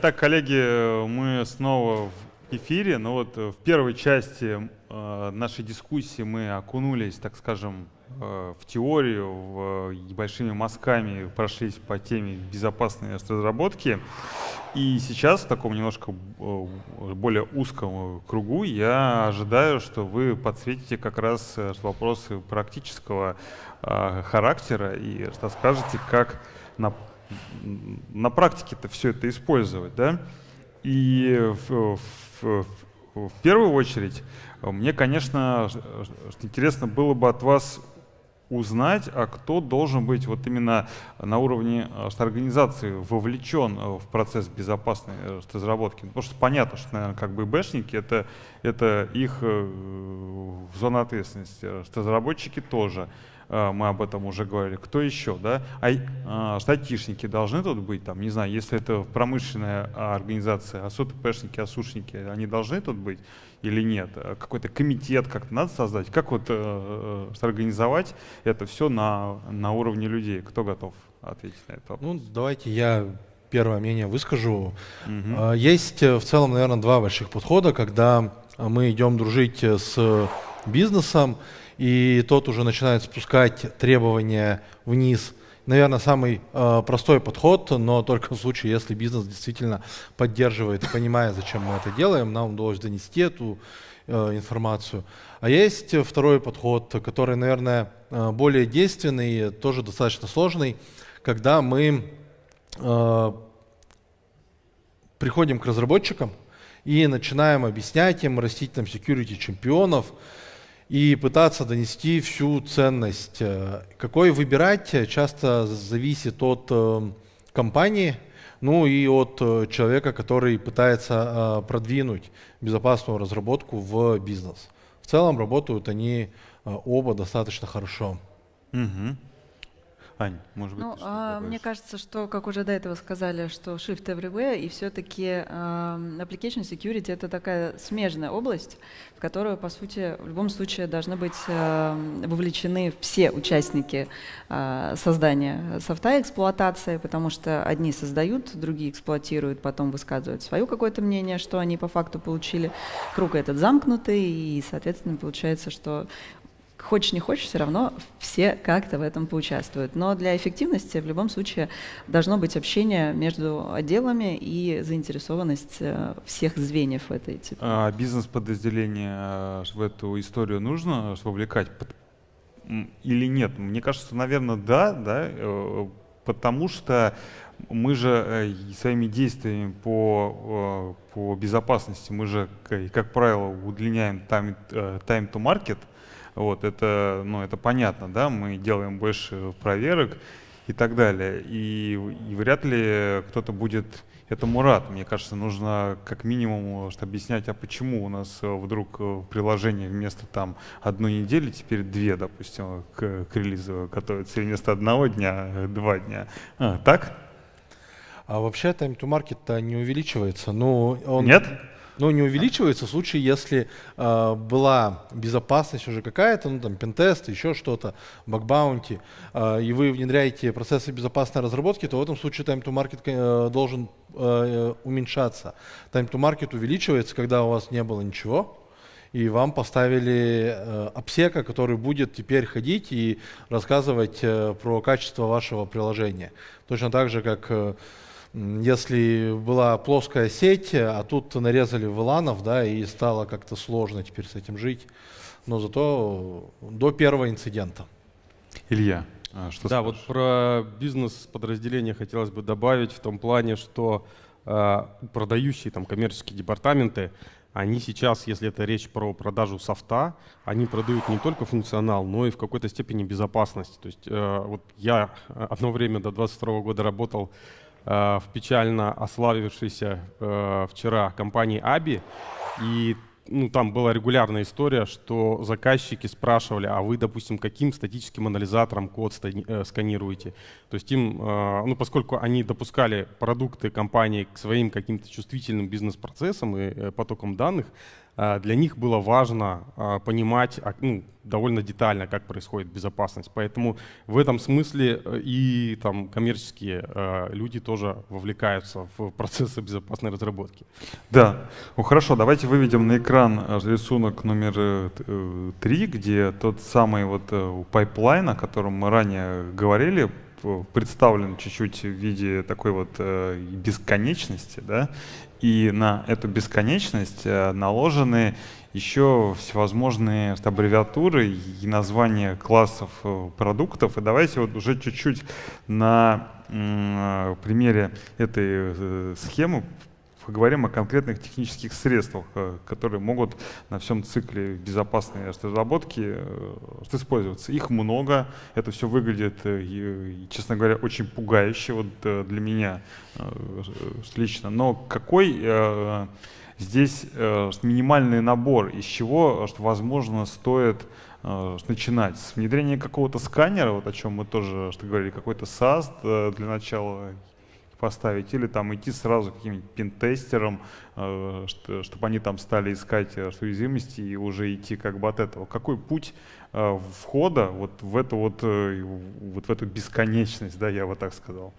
Итак, коллеги, мы снова в эфире. Ну вот э, в первой части э, нашей дискуссии мы окунулись, так скажем, э, в теорию, в большими мазками прошлись по теме безопасной разработки. И сейчас в таком немножко более узком кругу я ожидаю, что вы подсветите как раз вопросы практического характера и расскажете, как на на практике-то все это использовать, да? И в, в, в первую очередь мне, конечно, интересно было бы от вас узнать, а кто должен быть вот именно на уровне э, организации вовлечен э, в процесс безопасной э, разработки. Потому что понятно, что, наверное, как бы бэшники это, — это их зона ответственности, а разработчики тоже — Э, мы об этом уже говорили. Кто еще, да? А, статишники а должны тут быть, там, не знаю, если это промышленная организация, а СУТПшники, осушники, а они должны тут быть или нет? Э, какой-то комитет как-то надо создать? Как вот э, организовать это все на, на уровне людей? Кто готов ответить на это? Ну, давайте я первое мнение выскажу. Угу. Есть в целом, наверное, два больших подхода, когда мы идем дружить с бизнесом и тот уже начинает спускать требования вниз. Наверное, самый э, простой подход, но только в случае, если бизнес действительно поддерживает понимая, зачем мы это делаем, нам удалось донести эту э, информацию. А есть второй подход, который, наверное, э, более действенный, тоже достаточно сложный, когда мы э, приходим к разработчикам и начинаем объяснять им, растить там security чемпионов, и пытаться донести всю ценность. Э, какой выбирать э, часто зависит от э, компании, ну и от человека, который пытается продвинуть безопасную разработку в бизнес. В целом работают они оба достаточно хорошо. Угу. Ань, может быть, ну, ты а, Мне кажется, что, как уже до этого сказали, что Shift Everywhere, и все-таки э, эм, Application Security — это такая смежная область, в которую, по сути, в любом случае должны быть э, вовлечены все участники э, создания софта эксплуатации, потому что одни создают, другие эксплуатируют, потом высказывают свое какое-то мнение, что они по факту получили. Круг этот замкнутый, и, соответственно, получается, что хочешь не хочешь, все равно все как-то в этом поучаствуют. Но для эффективности в любом случае должно быть общение между отделами и заинтересованность э, всех звеньев в этой цепи. Типа. А бизнес-подразделение э, в эту историю нужно вовлекать или нет? Мне кажется, наверное, да, да, э, потому что мы же своими действиями по, по безопасности, мы же, как правило, удлиняем time, time to market, вот, это, ну, это понятно, да, мы делаем больше проверок и так далее. И, и вряд ли кто-то будет этому рад. Мне кажется, нужно как минимум объяснять, а почему у нас вдруг приложение вместо там одной недели, теперь две, допустим, к, к релизу готовится, и вместо одного дня два дня. А, так? А вообще тайм-то маркет-то не увеличивается, но он... Нет? но не увеличивается в случае, если э, была безопасность уже какая-то, ну там пентест, еще что-то, бакбаунти, э, и вы внедряете процессы безопасной разработки, то в этом случае time-to-market э, должен э, уменьшаться. Time-to-market увеличивается, когда у вас не было ничего, и вам поставили э, обсека, который будет теперь ходить и рассказывать э, про качество вашего приложения. Точно так же, как э, если была плоская сеть, а тут нарезали выланов, да, и стало как-то сложно теперь с этим жить. Но зато до первого инцидента. Илья, а что Да, скажешь? вот про бизнес-подразделение хотелось бы добавить в том плане, что э, продающие там коммерческие департаменты, они сейчас, если это речь про продажу софта, они продают не только функционал, но и в какой-то степени безопасность. То есть э, вот я одно время до 22 года работал Э, в печально ославившейся э, вчера компании Аби. И ну, там была регулярная история, что заказчики спрашивали, а вы, допустим, каким статическим анализатором код э, сканируете? То есть им, ну, поскольку они допускали продукты компании к своим каким-то чувствительным бизнес-процессам и потокам данных, а, для них было важно а, понимать а, ну, довольно детально, как происходит безопасность. Поэтому в этом смысле э, и там, коммерческие люди тоже вовлекаются в процессы безопасной разработки. Да. Ну, хорошо, давайте выведем на экран э, рисунок номер э, три, где тот самый вот пайплайн, о котором мы ранее говорили, представлен чуть-чуть в виде такой вот бесконечности, да, и на эту бесконечность э, наложены еще всевозможные аббревиатуры и названия классов э, продуктов. И давайте вот уже чуть-чуть на э, примере этой схемы поговорим о конкретных технических средствах, э, которые могут на всем цикле безопасной разработки э, использоваться. Их много, это все выглядит, э, честно говоря, очень пугающе вот для меня лично. Но какой здесь минимальный набор, из чего, возможно, стоит начинать с внедрения какого-то сканера, вот о чем мы тоже что говорили, какой-то SaaS для начала поставить, или там идти сразу каким-нибудь пентестером, э, чтобы они там стали искать уязвимости э, и уже идти как бы от этого. Какой путь э, входа вот в эту вот, вот в эту бесконечность, да, я бы так сказал?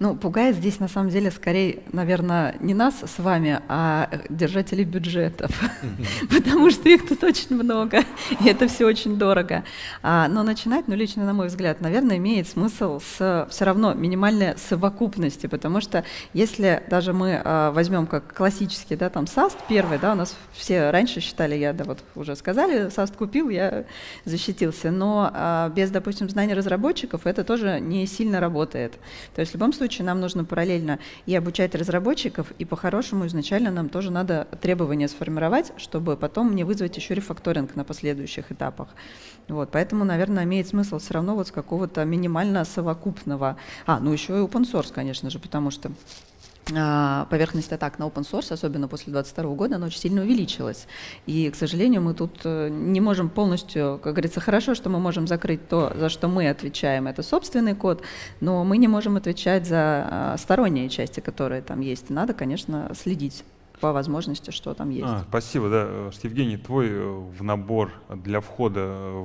Ну, пугает здесь на самом деле скорее, наверное, не нас с вами, а держателей бюджетов, потому что их тут очень много, и это все очень дорого. А, но начинать, ну, лично, на мой взгляд, наверное, имеет смысл с все равно минимальной совокупности, потому что если даже мы а, возьмем как классический, да, там, САСТ первый, да, у нас все раньше считали, я, да, вот уже сказали, САСТ купил, я защитился, но а, без, допустим, знаний разработчиков это тоже не сильно работает. То есть в любом случае случае нам нужно параллельно и обучать разработчиков, и по-хорошему изначально нам тоже надо требования сформировать, чтобы потом не вызвать еще рефакторинг на последующих этапах. Вот, поэтому, наверное, имеет смысл все равно вот с какого-то минимально совокупного. А, ну еще и open source, конечно же, потому что а, поверхность атак на open source, особенно после 2022 года, она очень сильно увеличилась. И, к сожалению, мы тут э, не можем полностью, как говорится, хорошо, что мы можем закрыть то, за что мы отвечаем, это собственный код, но мы не можем отвечать за а, сторонние части, которые там есть. Надо, конечно, следить по возможности, что там есть. А, спасибо, да. Что, э, Евгений, твой э, в набор для входа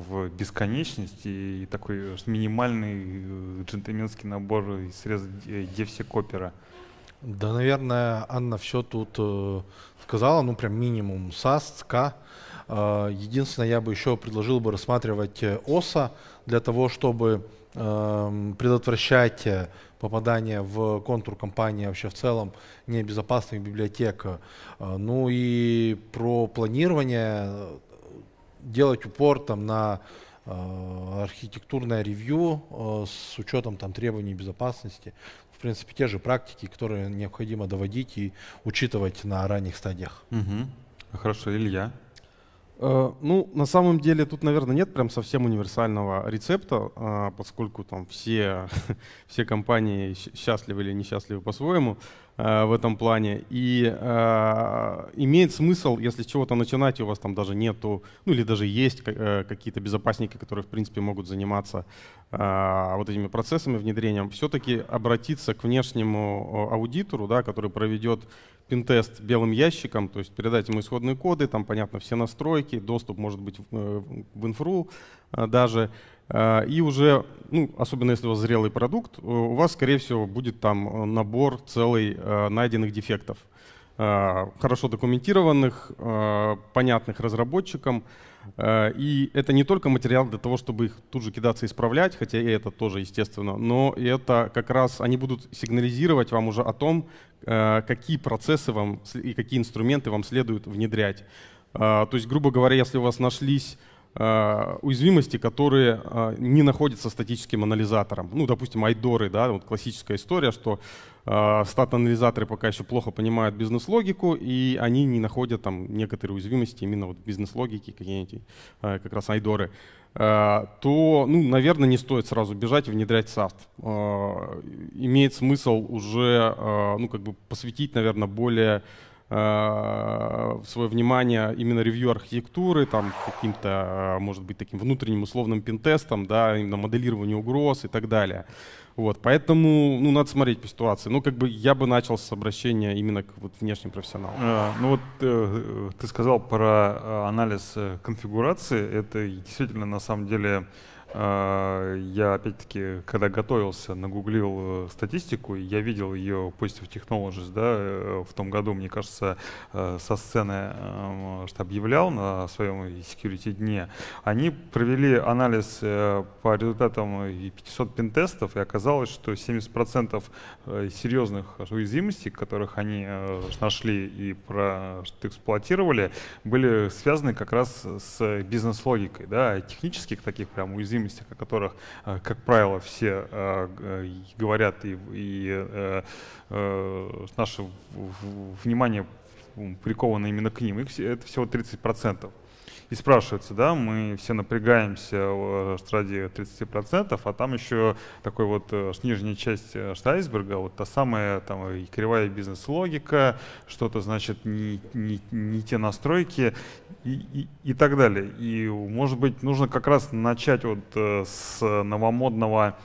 в бесконечность и такой минимальный джентльменский набор из средств девсикопера. Копера да, наверное, Анна все тут э, сказала, ну прям минимум САС, СКА. Э, единственное, я бы еще предложил бы рассматривать э, ОСА для того, чтобы эм, э, предотвращать попадание в контур компании вообще в целом небезопасных библиотек. Э, ну и про планирование э, делать упор там на архитектурное ревью с учетом там требований безопасности в принципе, те же практики, которые необходимо доводить и учитывать на ранних стадиях. Угу. Хорошо, Илья. Э, ну, на самом деле тут, наверное, нет прям совсем универсального рецепта, а, поскольку там все, все компании счастливы или несчастливы по-своему. Э, в этом плане. И э, имеет смысл, если чего-то начинать, у вас там даже нету, ну или даже есть э, какие-то безопасники, которые, в принципе, могут заниматься э, вот этими процессами, внедрением, все-таки обратиться к внешнему аудитору, да, который проведет пинтест белым ящиком, то есть передать ему исходные коды, там, понятно, все настройки, доступ может быть в, э, в инфру даже, Э, и уже, ну, особенно если у вас зрелый продукт, э, у вас, скорее всего, будет там э, набор целый найденных дефектов, хорошо документированных, понятных разработчикам. И это не только материал для того, чтобы их тут же кидаться исправлять, хотя и это тоже, естественно, но это как раз они будут сигнализировать вам уже о том, какие процессы вам и какие инструменты вам следует внедрять. То есть, грубо говоря, если у вас нашлись Э, уязвимости, которые э, не находятся статическим анализатором. Ну, допустим, айдоры, да, вот классическая история, что э, стат-анализаторы пока еще плохо понимают бизнес-логику, и они не находят там некоторые уязвимости именно вот бизнес-логики, какие-нибудь как раз айдоры то, ну, наверное, не стоит сразу бежать и внедрять SAST. Имеет смысл уже ну, как бы посвятить, наверное, более э, свое внимание именно ревью архитектуры, там, каким-то, э, может быть, таким внутренним условным пентестом, да, именно моделированию угроз и так далее. Вот, поэтому, ну, надо смотреть по ситуации. Ну, как бы я бы начал с обращения именно к вот, внешним профессионалам. А, ну вот э, ты сказал про э, анализ конфигурации. Это действительно, на самом деле, а, я, опять-таки, когда готовился, нагуглил э, статистику, я видел ее Positive Technologies, да, э, в том году, мне кажется, э, со сцены что объявлял на своем security дне. Они провели анализ по результатам 500 пентестов, и оказалось, что 70% серьезных уязвимостей, которых они нашли и про эксплуатировали, были связаны как раз с бизнес-логикой, да, технических таких прям уязвимостей недвижимостях, о которых, э, как правило, все э, э, говорят и, и наше внимание приковано именно к ним. это всего 30% и спрашивается, да, мы все напрягаемся э, ради 30%, а там еще такой вот э, нижняя часть э, айсберга, вот та самая там и кривая бизнес-логика, что-то значит не, не, не те настройки и, и, и так далее. И может быть нужно как раз начать вот с новомодного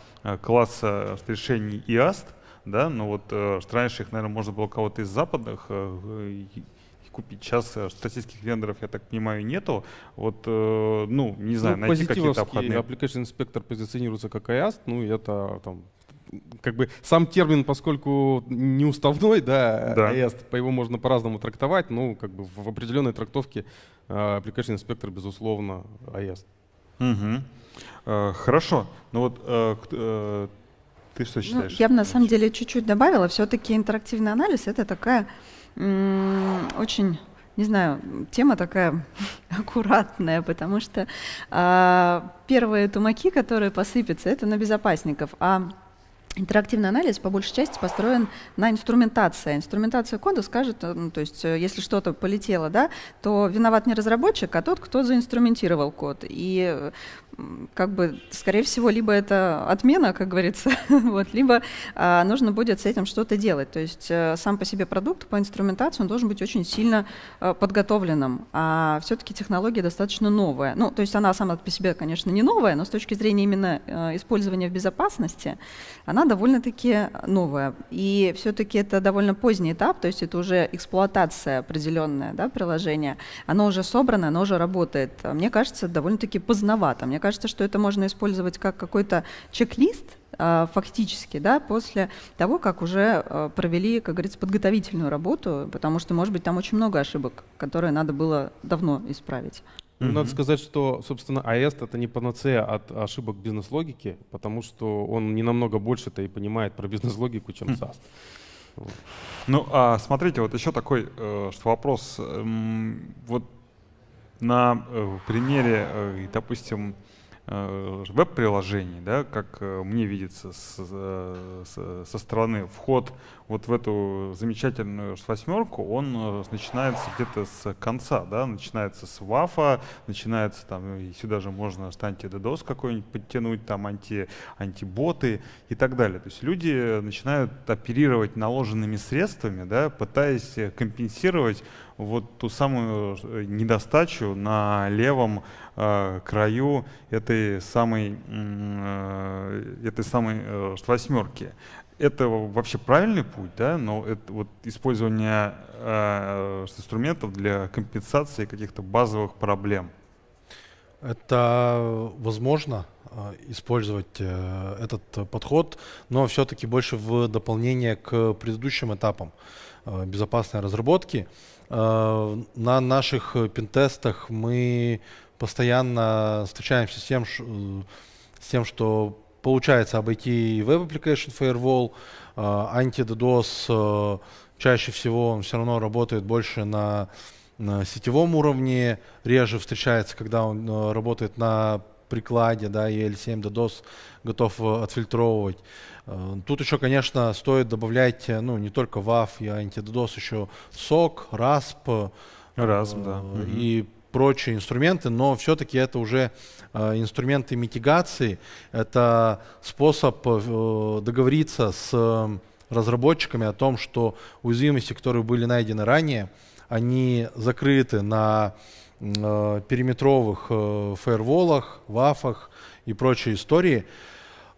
класса решений IAST, да, но ну вот э, раньше их, наверное, можно было кого-то из западных купить. Сейчас российских э, вендоров, я так понимаю, нету. Вот, э, ну, не знаю, ну, найти какие-то обходные. Application Inspector позиционируется как IAST, ну, это там как бы сам термин, поскольку неуставной, да, да. AEST, по его можно по-разному трактовать, ну, как бы в определенной трактовке э, Application инспектор безусловно, AEST. Угу. хорошо. Ну вот ты что ну, считаешь? Ну, я бы на самом деле чуть-чуть добавила. Все-таки интерактивный анализ — это такая очень, не знаю, тема такая аккуратная, потому что а, первые тумаки, которые посыпятся, это на безопасников, а Интерактивный анализ по большей части построен на инструментации. Инструментация кода скажет, э, ну, то есть э, если что-то полетело, да, то виноват не разработчик, а тот, кто заинструментировал код. И э, как бы, скорее всего, либо это отмена, как говорится, вот, либо а, нужно будет с этим что-то делать. То есть а, сам по себе продукт по инструментации он должен быть очень сильно а, подготовленным. А все-таки технология достаточно новая. Ну, то есть она сама по себе, конечно, не новая, но с точки зрения именно а, использования в безопасности она довольно-таки новая. И все-таки это довольно поздний этап, то есть это уже эксплуатация определенная да, приложения. Оно уже собрано, оно уже работает. Мне кажется, довольно-таки поздновато. Мне кажется, что это можно использовать как какой-то чек-лист, а, фактически, да, после того, как уже а, провели, как говорится, подготовительную работу, потому что, может быть, там очень много ошибок, которые надо было давно исправить. Mm-hmm. Надо сказать, что, собственно, АЭСТ это не панацея от ошибок бизнес-логики, потому что он не намного больше-то и понимает про бизнес-логику, чем SAST. Mm-hmm. Ну, а смотрите, вот еще такой э, что вопрос. Э, вот на э, примере, э, допустим, Э, веб-приложений, да, как э, мне видится с, э, с, со стороны, вход вот в эту замечательную восьмерку, он начинается где-то с конца, да, начинается с вафа, начинается там, и сюда же можно антидедос какой-нибудь подтянуть, там анти, антиботы и так далее. То есть люди начинают оперировать наложенными средствами, да, пытаясь компенсировать вот ту самую недостачу на левом Э, краю этой самой, э, этой самой э, восьмерки. Это вообще правильный путь, да, но это вот использование инструментов для компенсации каких-то базовых проблем. Это возможно использовать этот подход, но все-таки больше в дополнение к предыдущим этапам безопасной разработки. На наших пентестах мы постоянно встречаемся с тем, э, с тем что получается обойти Web Application Firewall, э, анти-DDoS э, чаще всего он все равно работает больше на, на сетевом уровне, реже встречается, когда он работает на прикладе, да, и 7 DDoS готов отфильтровывать. Тут еще, конечно, стоит добавлять, ну, не только WAF и анти-DDoS, еще SOC, RASP. RASP, э, да. И угу прочие инструменты, но все-таки это уже э, инструменты митигации, это способ э, договориться с э, разработчиками о том, что уязвимости, которые были найдены ранее, они закрыты на периметровых фаерволах, вафах и прочей истории.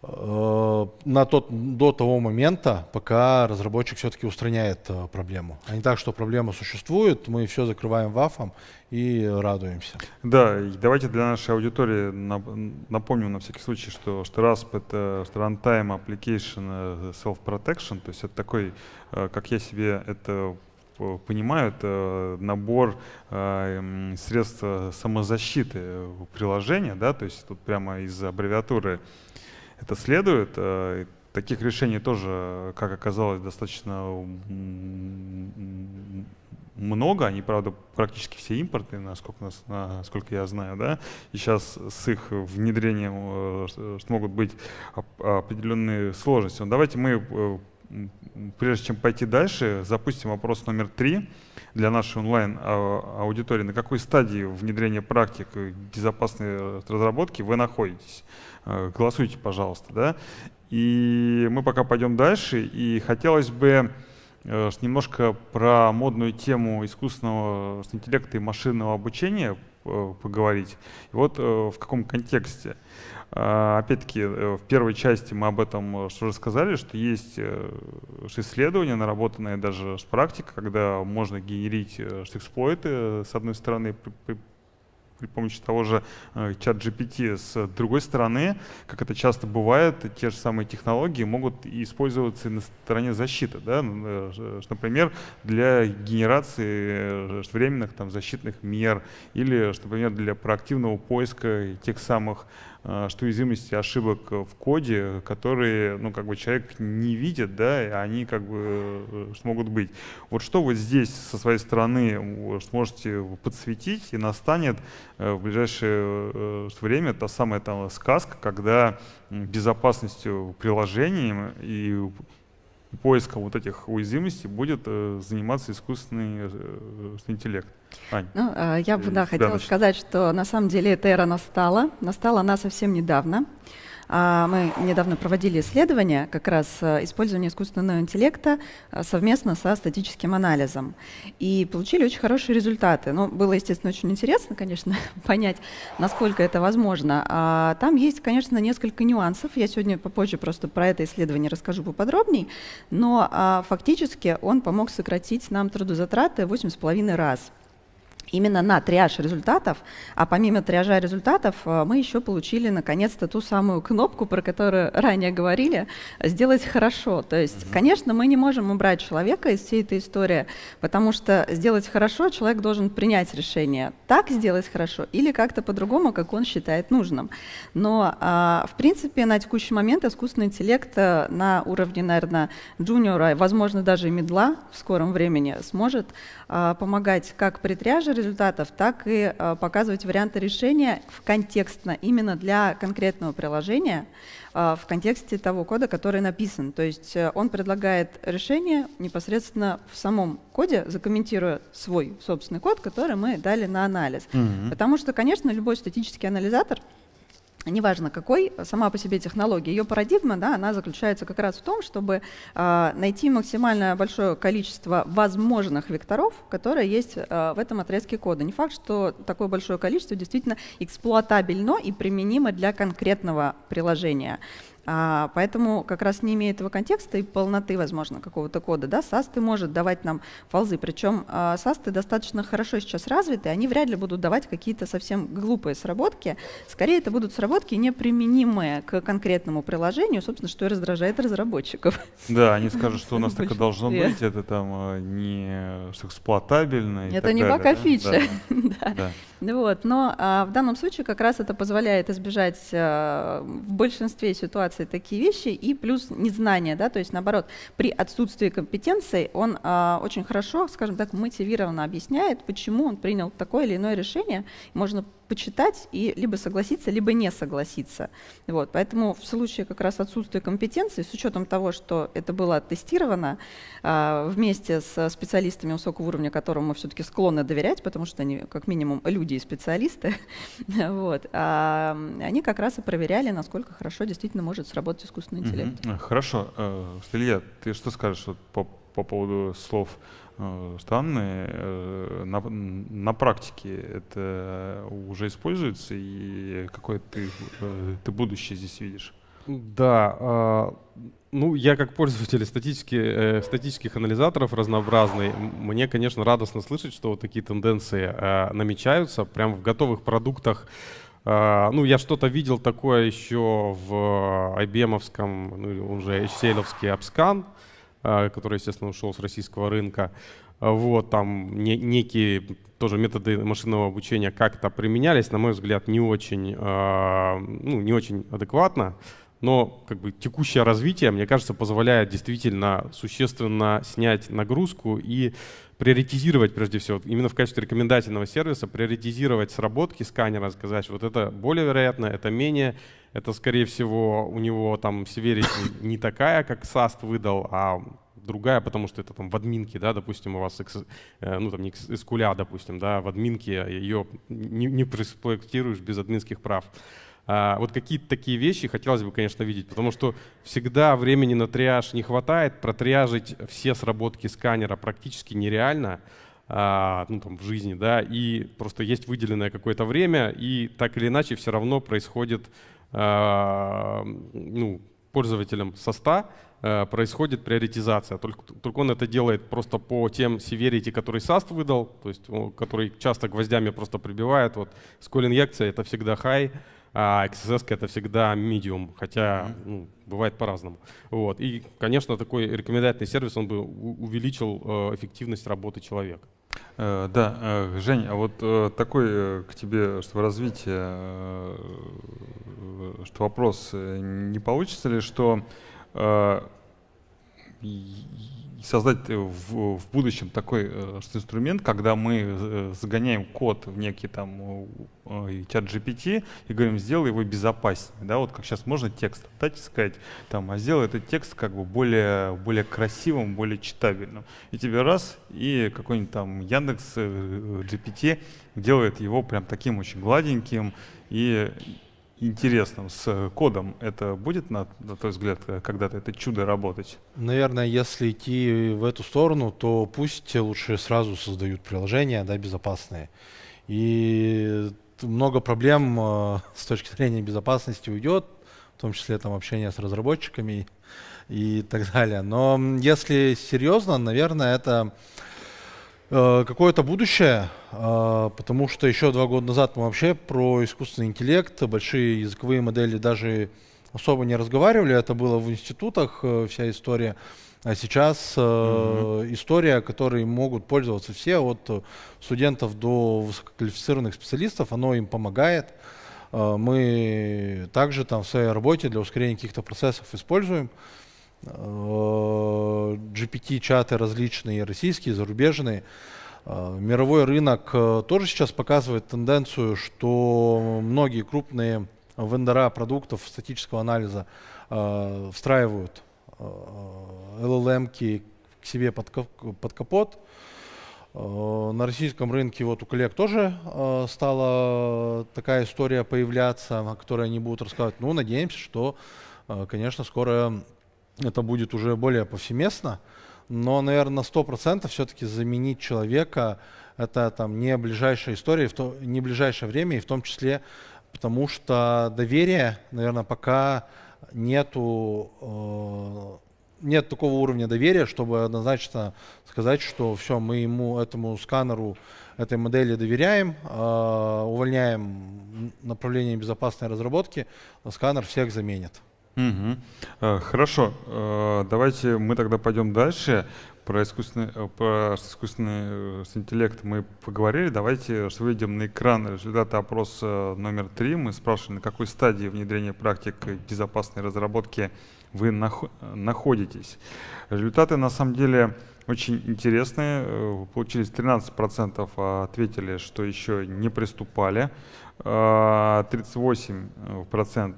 Э, на тот, до того момента, пока разработчик все-таки устраняет э, проблему. А не так, что проблема существует, мы все закрываем вафом и радуемся. Да, и давайте для нашей аудитории напомним на всякий случай, что Штрасп — это Runtime Application э, Self-Protection, то есть это такой, э, как я себе это понимаю, это набор э, средств самозащиты приложения, да, то есть тут прямо из аббревиатуры это следует. Э, таких решений тоже, как оказалось, достаточно много, они, правда, практически все импортные, насколько, нас, насколько я знаю, да, и сейчас с их внедрением э, могут быть определенные сложности. Но давайте мы, э, прежде чем пойти дальше, запустим вопрос номер три для нашей онлайн-аудитории. На какой стадии внедрения практик безопасной разработки вы находитесь? Э, голосуйте, пожалуйста. Да? И мы пока пойдем дальше, и хотелось бы э, немножко про модную тему искусственного интеллекта и машинного обучения э, поговорить. И вот в каком контексте. Опять-таки, в первой части мы об этом уже сказали, что есть исследования, наработанные даже с практик, когда можно генерить эксплойты, с одной стороны, при помощи того же э, чат GPT. С другой стороны, как это часто бывает, те же самые технологии могут использоваться и на стороне защиты. Да? Ну, э, например, для генерации э, временных там, защитных мер или, например, для проактивного поиска тех самых Э, что уязвимости ошибок в коде, которые, ну, как бы человек не видит, да, и они как бы э, могут быть. Вот что вы здесь со своей стороны э, сможете подсветить, и настанет в ближайшее время та самая там сказка, когда безопасностью приложений и поиска вот этих уязвимостей будет э, заниматься искусственный э, интеллект. Ань, ну, э, я бы э, да, хотела сказать, что на самом деле эта эра настала. Настала она совсем недавно. А, мы недавно проводили исследование как раз э, использования искусственного интеллекта э, совместно со статическим анализом. И получили очень хорошие результаты. Ну, было, естественно, очень интересно, конечно, понять, насколько это возможно. А, там есть, конечно, несколько нюансов. Я сегодня попозже просто про это исследование расскажу поподробней. Но а, фактически он помог сократить нам трудозатраты в 8,5 раз именно на триаж результатов, а помимо триажа результатов э, мы еще получили наконец-то ту самую кнопку, про которую ранее говорили, сделать хорошо. То есть, угу. конечно, мы не можем убрать человека из всей этой истории, потому что сделать хорошо человек должен принять решение, так сделать хорошо или как-то по-другому, как он считает нужным. Но, а, в принципе, на текущий момент искусственный интеллект э, на уровне, наверное, джуниора, возможно, даже медла в скором времени сможет а, помогать как при тряже результатов, так и а, показывать варианты решения в контекстно, именно для конкретного приложения, а, в контексте того кода, который написан. То есть э, он предлагает решение непосредственно в самом коде, закомментируя свой собственный код, который мы дали на анализ. Mm-hmm. Потому что, конечно, любой статический анализатор — неважно какой, э, сама по себе технология, ее парадигма, да, она заключается как раз в том, чтобы э, найти максимально большое количество возможных векторов, которые есть э, в этом отрезке кода. Не факт, что такое большое количество действительно эксплуатабельно и применимо для конкретного приложения. А, поэтому как раз не имея этого контекста и полноты, возможно, какого-то кода, да, SAST может давать нам фалзы. Причем а, SAST достаточно хорошо сейчас развиты, они вряд ли будут давать какие-то совсем глупые сработки. Скорее, это будут сработки, неприменимые к конкретному приложению, собственно, что и раздражает разработчиков. Да, они скажут, что у нас так и должно быть, это там а, не эксплуатабельно. Это не пока фича. Ну вот, но а, в данном случае как раз это позволяет избежать а, в большинстве ситуаций такие вещи и плюс незнание, да, то есть наоборот, при отсутствии компетенции он а, очень хорошо, скажем так, мотивированно объясняет, почему он принял такое или иное решение, можно почитать и либо согласиться, либо не согласиться. Вот, поэтому в случае как раз отсутствия компетенции, с учетом того, что это было оттестировано э, вместе с специалистами высокого уровня, которым мы все-таки склонны доверять, потому что они как минимум люди и специалисты, вот, э, они как раз и проверяли, насколько хорошо действительно может сработать искусственный интеллект. Хорошо. Э, Илья, ты что скажешь вот, по, по поводу слов Э, странные. Э, на, на практике это уже используется, и какое ты, э, ты будущее здесь видишь? Да, а, ну я как пользователь статически, э, статических анализаторов разнообразный, мне, конечно, радостно слышать, что вот такие тенденции а, намечаются прямо в готовых продуктах. А, ну, я что-то видел такое еще в ibm ну, он же HCL-овский AppScan, а, который, естественно, ушел с российского рынка. А, вот, там не, некие тоже методы машинного обучения как-то применялись, на мой взгляд, не очень, а, ну, не очень адекватно. Но как бы, текущее развитие, мне кажется, позволяет действительно существенно снять нагрузку и приоритизировать, прежде всего, именно в качестве рекомендательного сервиса, приоритизировать сработки сканера, сказать, вот это более вероятно, это менее, это, скорее всего, у него там severity не такая, как SAST выдал, а другая, потому что это там в админке, да, допустим, у вас, э, ну там не SQL, допустим, да, в админке ее не, не проспектируешь без админских прав. А вот какие-то такие вещи хотелось бы, конечно, видеть, потому что всегда времени на триаж не хватает, протриажить все сработки сканера практически нереально, а, ну там в жизни, да, и просто есть выделенное какое-то время, и так или иначе все равно происходит Э, ну, пользователям СОСТА э, происходит приоритизация. Только, только он это делает просто по тем severity, который SAST выдал, то есть который часто гвоздями просто прибивает. Вот скол инъекция — это всегда high, а XSS это всегда medium, хотя ну, бывает по-разному. Вот. И, конечно, такой рекомендательный сервис, он бы увеличил э, эффективность работы человека. Э, да, э, Жень, а вот такой к тебе, что в развитии, что вопрос, не получится ли, что создать э, в, в будущем такой э, инструмент, когда мы э, загоняем код в некий там чат GPT и говорим, сделай его безопаснее. Да, вот как сейчас можно текст отдать и сказать, там, а сделай этот текст как бы более, более красивым, более читабельным. И тебе раз, и какой-нибудь там Яндекс GPT делает его прям таким очень гладеньким и интересным с э, кодом, это будет, на, на твой взгляд, э, когда-то это чудо работать? Наверное, если идти в эту сторону, то пусть лучше сразу создают приложения, да, безопасные. И много проблем э, с точки зрения безопасности уйдет, в том числе там общение с разработчиками и так далее. Но если серьезно, наверное, это Э, какое-то будущее, э, потому что еще два года назад мы вообще про искусственный интеллект, большие языковые модели даже особо не разговаривали. Это было в институтах э, вся история. А сейчас э, история, которой могут пользоваться все, от студентов до высококвалифицированных специалистов, оно им помогает. мы также там в своей работе для ускорения каких-то процессов используем. Э, GPT-чаты различные, российские, зарубежные. Э, мировой рынок э, тоже сейчас показывает тенденцию, что многие крупные вендора продуктов статического анализа встраивают LLM к себе под, капот. на российском рынке вот у коллег тоже стала такая история появляться, о которой они будут рассказывать. Ну, надеемся, что, конечно, скоро это будет уже более повсеместно, но, наверное, на 100% все-таки заменить человека это там не ближайшая история, в то, не ближайшее время, и в том числе потому что доверия, наверное, пока нету э, нет такого уровня доверия, чтобы однозначно сказать, что все, мы ему, этому сканеру, этой модели доверяем, э, увольняем направление безопасной разработки, сканер всех заменит. Угу. Хорошо, э, давайте мы тогда пойдем дальше. Про искусственный, э, про искусственный интеллект мы поговорили. Давайте выйдем на экран результаты опроса номер три. Мы спрашивали, на какой стадии внедрения практик безопасной разработки вы находитесь. Результаты на самом деле очень интересные. Получились 13% а ответили, что еще не приступали. 38%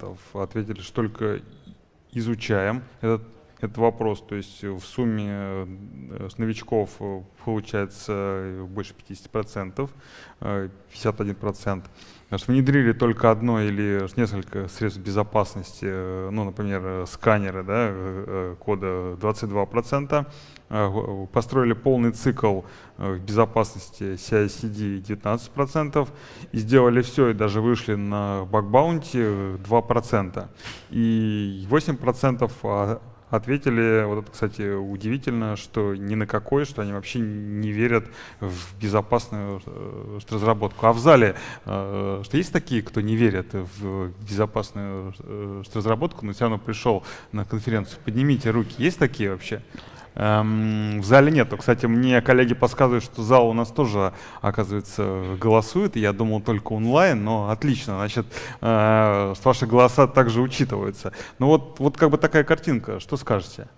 а, э, ответили, что только изучаем этот, этот вопрос. То есть э, в сумме э, с новичков получается больше 50%, 51%. Что внедрили только одно или несколько средств безопасности, ну, например, сканеры да, кода 22%, Э, построили полный цикл э, безопасности CICD 19% и сделали все, и даже вышли на бакбаунти 2%. Э, и 8% а, ответили, вот это, кстати, удивительно, что ни на какой, что они вообще не верят в безопасную разработку. А в зале, что есть такие, кто не верят в безопасную разработку, но все равно пришел на конференцию? Поднимите руки. Есть такие вообще? Эм, в зале нету. Кстати, мне коллеги подсказывают, что зал у нас тоже, оказывается, голосует. Я думал только онлайн, но отлично. Значит, э, ваши голоса также учитываются. Ну вот, вот как бы такая картинка. Что скажете?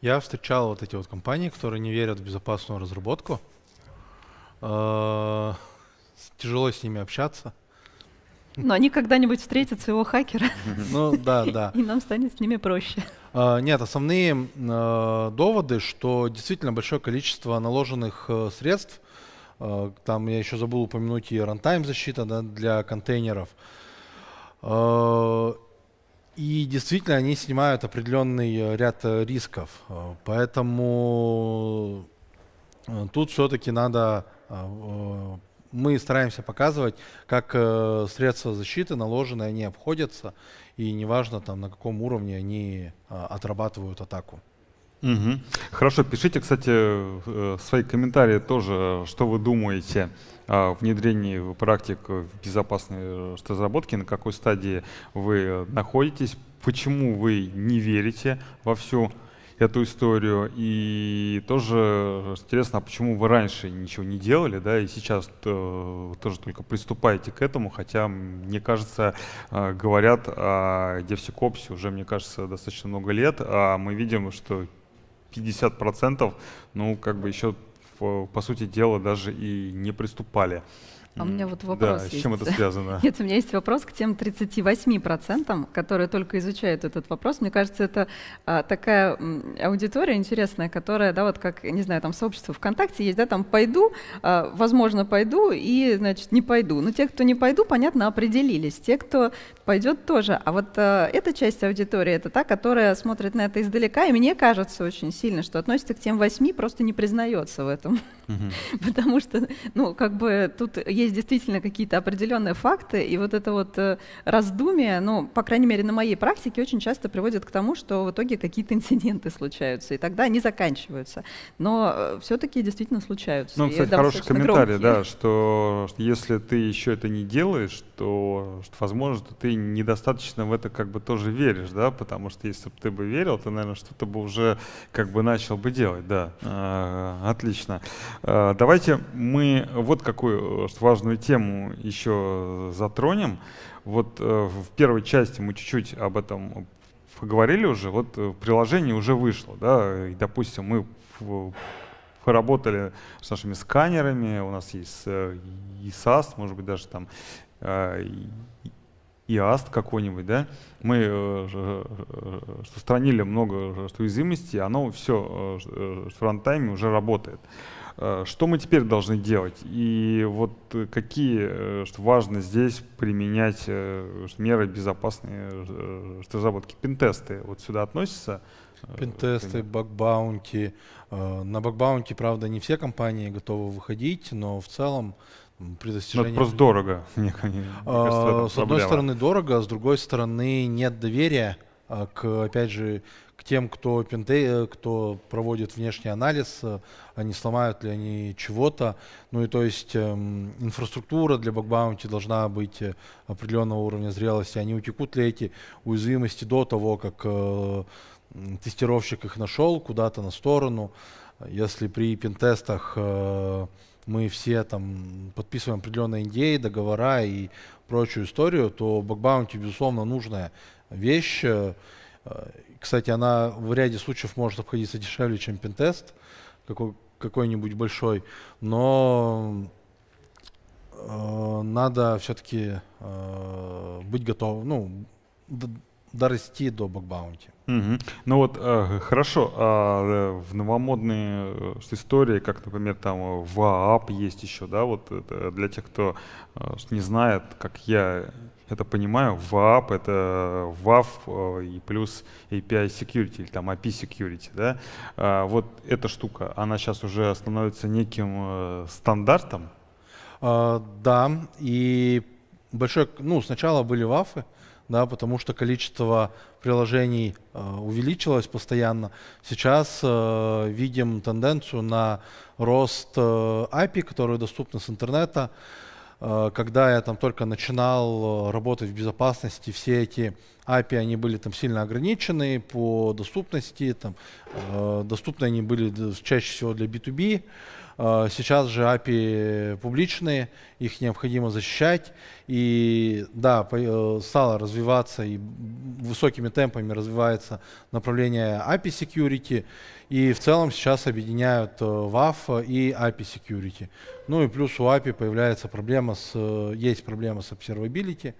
Я встречал вот эти вот компании, которые не верят в безопасную разработку. Э, тяжело с ними общаться. Но они когда-нибудь встретятся его хакера. Ну да, да. И нам станет с ними проще. А, нет, основные а, доводы, что действительно большое количество наложенных э, средств, а, там я еще забыл упомянуть и рантайм защита да, для контейнеров, и действительно они снимают определенный э, ряд э, рисков, поэтому тут все-таки надо мы стараемся показывать, как средства защиты наложенные, они обходятся, и неважно там на каком уровне они а, отрабатывают атаку. Угу. Хорошо, пишите, кстати, э, свои комментарии тоже, что вы думаете о внедрении в практику безопасной э, разработки, на какой стадии вы э, находитесь, почему вы не верите во всю эту историю. И тоже интересно, а почему вы раньше ничего не делали, да, и сейчас -то э, тоже только приступаете к этому, хотя, мне кажется, э, говорят о девсикопсе уже, мне кажется, достаточно много лет, а мы видим, что 50%, ну, как бы еще, по сути дела, даже и не приступали. А у меня вот вопрос да, есть. с чем это связано? Нет, у меня есть вопрос к тем 38%, которые только изучают этот вопрос. Мне кажется, это а, такая аудитория интересная, которая, да, вот как, не знаю, там сообщество ВКонтакте есть, да, там пойду, а, возможно, пойду и, значит, не пойду. Но ну, те, кто не пойду, понятно, определились. Те, кто пойдет тоже. А вот э, эта часть аудитории, это та, которая смотрит на это издалека, и мне кажется очень сильно, что относится к тем восьми, просто не признается в этом. Угу. Потому что, ну, как бы тут есть действительно какие-то определенные факты, и вот это вот э, раздумие, ну, по крайней мере, на моей практике очень часто приводит к тому, что в итоге какие-то инциденты случаются, и тогда они заканчиваются. Но э, все-таки действительно случаются. Ну, кстати, хороший комментарий, громкие. да, что, что если ты еще это не делаешь, то, что, возможно, что ты недостаточно в это как бы тоже веришь, да, потому что если бы ты бы верил, ты, наверное, что-то бы уже как бы начал бы делать, да. А, отлично. А, давайте мы вот какую э, важную тему еще затронем. Вот э, в первой части мы чуть-чуть об этом поговорили уже, вот э, приложение уже вышло, да, и, допустим, мы поработали с нашими сканерами, у нас есть и может быть, даже там и Аст какой-нибудь, да, мы э, э, э много э, что уязвимости, оно все э, в фронтайме уже работает. Что мы теперь должны делать? И вот какие что важно здесь применять меры безопасные разработки? Пинтесты вот сюда относятся? Пинтесты, бакбаунти. На бакбаунти, правда, не все компании готовы выходить, но в целом при ну, просто дорого. Мне, мне а, с одной стороны дорого, а с другой стороны нет доверия а, к, опять же, к тем, кто, пенте, э, кто проводит внешний анализ, они э, а сломают ли они чего-то. Ну и то есть эм, инфраструктура для бакбаунти должна быть э, определенного уровня зрелости. Они утекут ли эти уязвимости до того, как э, тестировщик их нашел куда-то на сторону. Если при пентестах э, мы все там подписываем определенные идеи, а, договора и прочую историю, то бэкбаунти, безусловно, нужная вещь. Э, кстати, она в ряде случаев может обходиться дешевле, чем пентест какой, какой-нибудь большой, но э, надо все-таки э, быть готовым, ну, дорасти до бакбаунти. Угу. Ну вот, э, хорошо, а э, в новомодные э, истории, как, например, там э, ВААП есть еще, да, вот для тех, кто не знает, как я это понимаю, VAP — это ВАФ и плюс API Security, или там API Security, да? А, вот эта штука, она сейчас уже становится неким э, стандартом? А, да, и большое, ну, сначала были ВАФы да, потому что количество приложений э, увеличилось постоянно. Сейчас э, видим тенденцию на рост э, API, которые доступны с интернета. Э, когда я там только начинал э, работать в безопасности, все эти API, они были там сильно ограничены по доступности, там, э, доступны они были чаще всего для B2B. Э, сейчас же API публичные, их необходимо защищать. И да, э, стало развиваться и высокими темпами развивается направление API Security. И в целом сейчас объединяют WAF э, и API Security. Ну и плюс у API появляется проблема с, есть проблема с observability,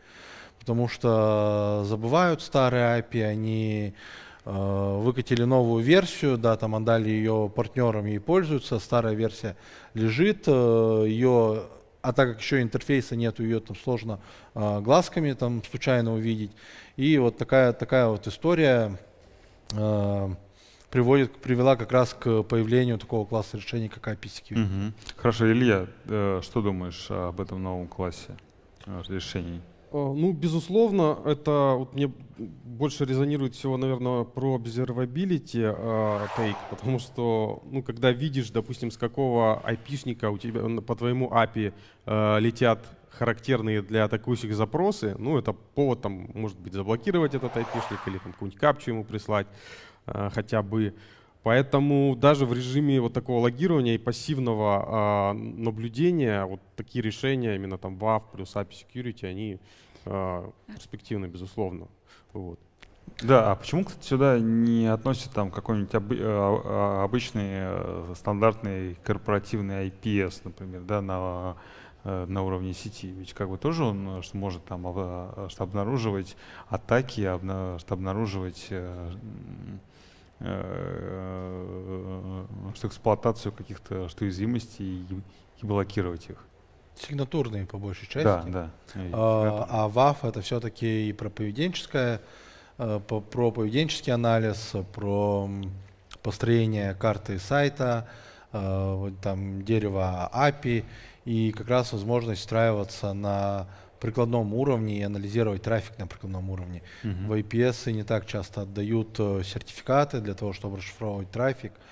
потому что забывают старые API, они Э, выкатили новую версию, да, там отдали ее партнерам и пользуются, старая версия лежит, э, ее, а так как еще интерфейса нет, ее там сложно э, глазками там случайно увидеть. И вот такая, такая вот история приводит, привела как раз к появлению такого класса решений, как IPCQ. Угу. Хорошо, Илья, что думаешь об этом новом классе решений? Э, ну, безусловно, это вот мне больше резонирует всего, наверное, про observability э, потому что, ну, когда видишь, допустим, с какого IP-шника у тебя по твоему API э, летят характерные для атакующих запросы, ну, это повод, там, может быть, заблокировать этот IP-шник или там какую-нибудь капчу ему прислать э, хотя бы. Поэтому даже в режиме вот такого логирования и пассивного э, наблюдения вот такие решения, именно там WAF плюс API Security, они э, перспективны, безусловно. Вот. Да, а почему, кстати, сюда не относят там какой-нибудь об, а, обычный э, стандартный корпоративный IPS, например, да, на, э, на уровне сети? Ведь как бы тоже он э, может там об, что обнаруживать атаки, обна, что обнаруживать что э, эксплуатацию каких-то что уязвимостей и, и блокировать их. Сигнатурные по большей части. Да, да. А, а ВАФ это все-таки и про поведенческое, э, про поведенческий анализ, про построение карты сайта, э, там дерево API а и как раз возможность встраиваться на прикладном уровне и анализировать трафик на прикладном уровне. Uh -huh. В IPS не так часто отдают э, сертификаты для того, чтобы расшифровывать трафик. Угу.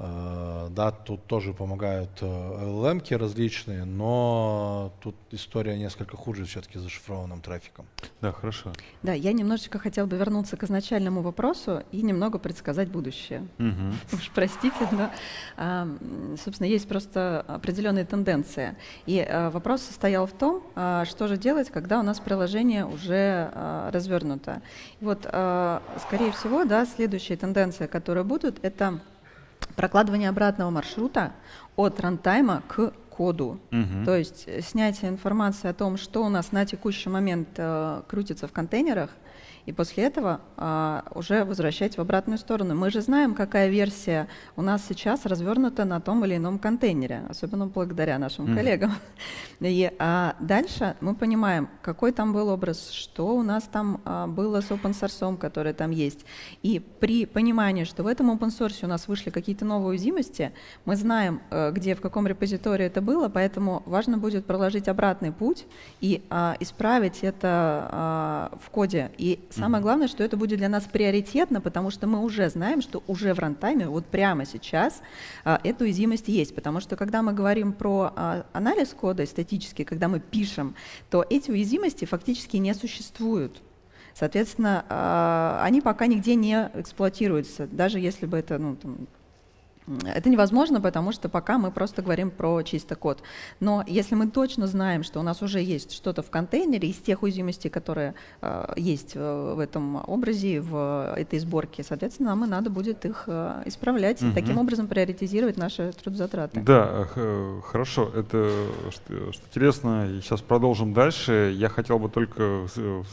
Э, да, тут тоже помогают llm э, различные, но тут история несколько хуже все-таки с зашифрованным трафиком. Да, хорошо. Да, я немножечко хотела бы вернуться к изначальному вопросу и немного предсказать будущее. Угу. Уж простите, но, а, собственно, есть просто определенные тенденции. И э, вопрос состоял в том, а, что же делать, когда у нас приложение уже а, развернуто. вот, скорее всего, да, следующие тенденции, которые будут, это прокладывание обратного маршрута от рантайма к коду. Угу. То есть снятие информации о том, что у нас на текущий момент э, крутится в контейнерах – и после этого а, уже возвращать в обратную сторону. Мы же знаем, какая версия у нас сейчас развернута на том или ином контейнере, особенно благодаря нашим mm. коллегам. И а дальше мы понимаем, какой там был образ, что у нас там а, было с open source, который там есть. И при понимании, что в этом open source у нас вышли какие-то новые уязвимости, мы знаем, э, где, в каком репозитории это было, поэтому важно будет проложить обратный путь и а, исправить это а, в коде. И Самое главное, что это будет для нас приоритетно, потому что мы уже знаем, что уже в рантайме, вот прямо сейчас, а, эта уязвимость есть. Потому что когда мы говорим про а, анализ кода статически, когда мы пишем, то эти уязвимости фактически не существуют. Соответственно, а, они пока нигде не эксплуатируются, даже если бы это ну, там, это невозможно, потому что пока мы просто говорим про чисто код. Но если мы точно знаем, что у нас уже есть что-то в контейнере из тех уязвимостей, которые э, есть э, в этом образе, в этой сборке, соответственно, нам и надо будет их э, исправлять угу. таким образом приоритизировать наши трудозатраты. Да, э, хорошо. Это что, что интересно. сейчас продолжим дальше. Я хотел бы только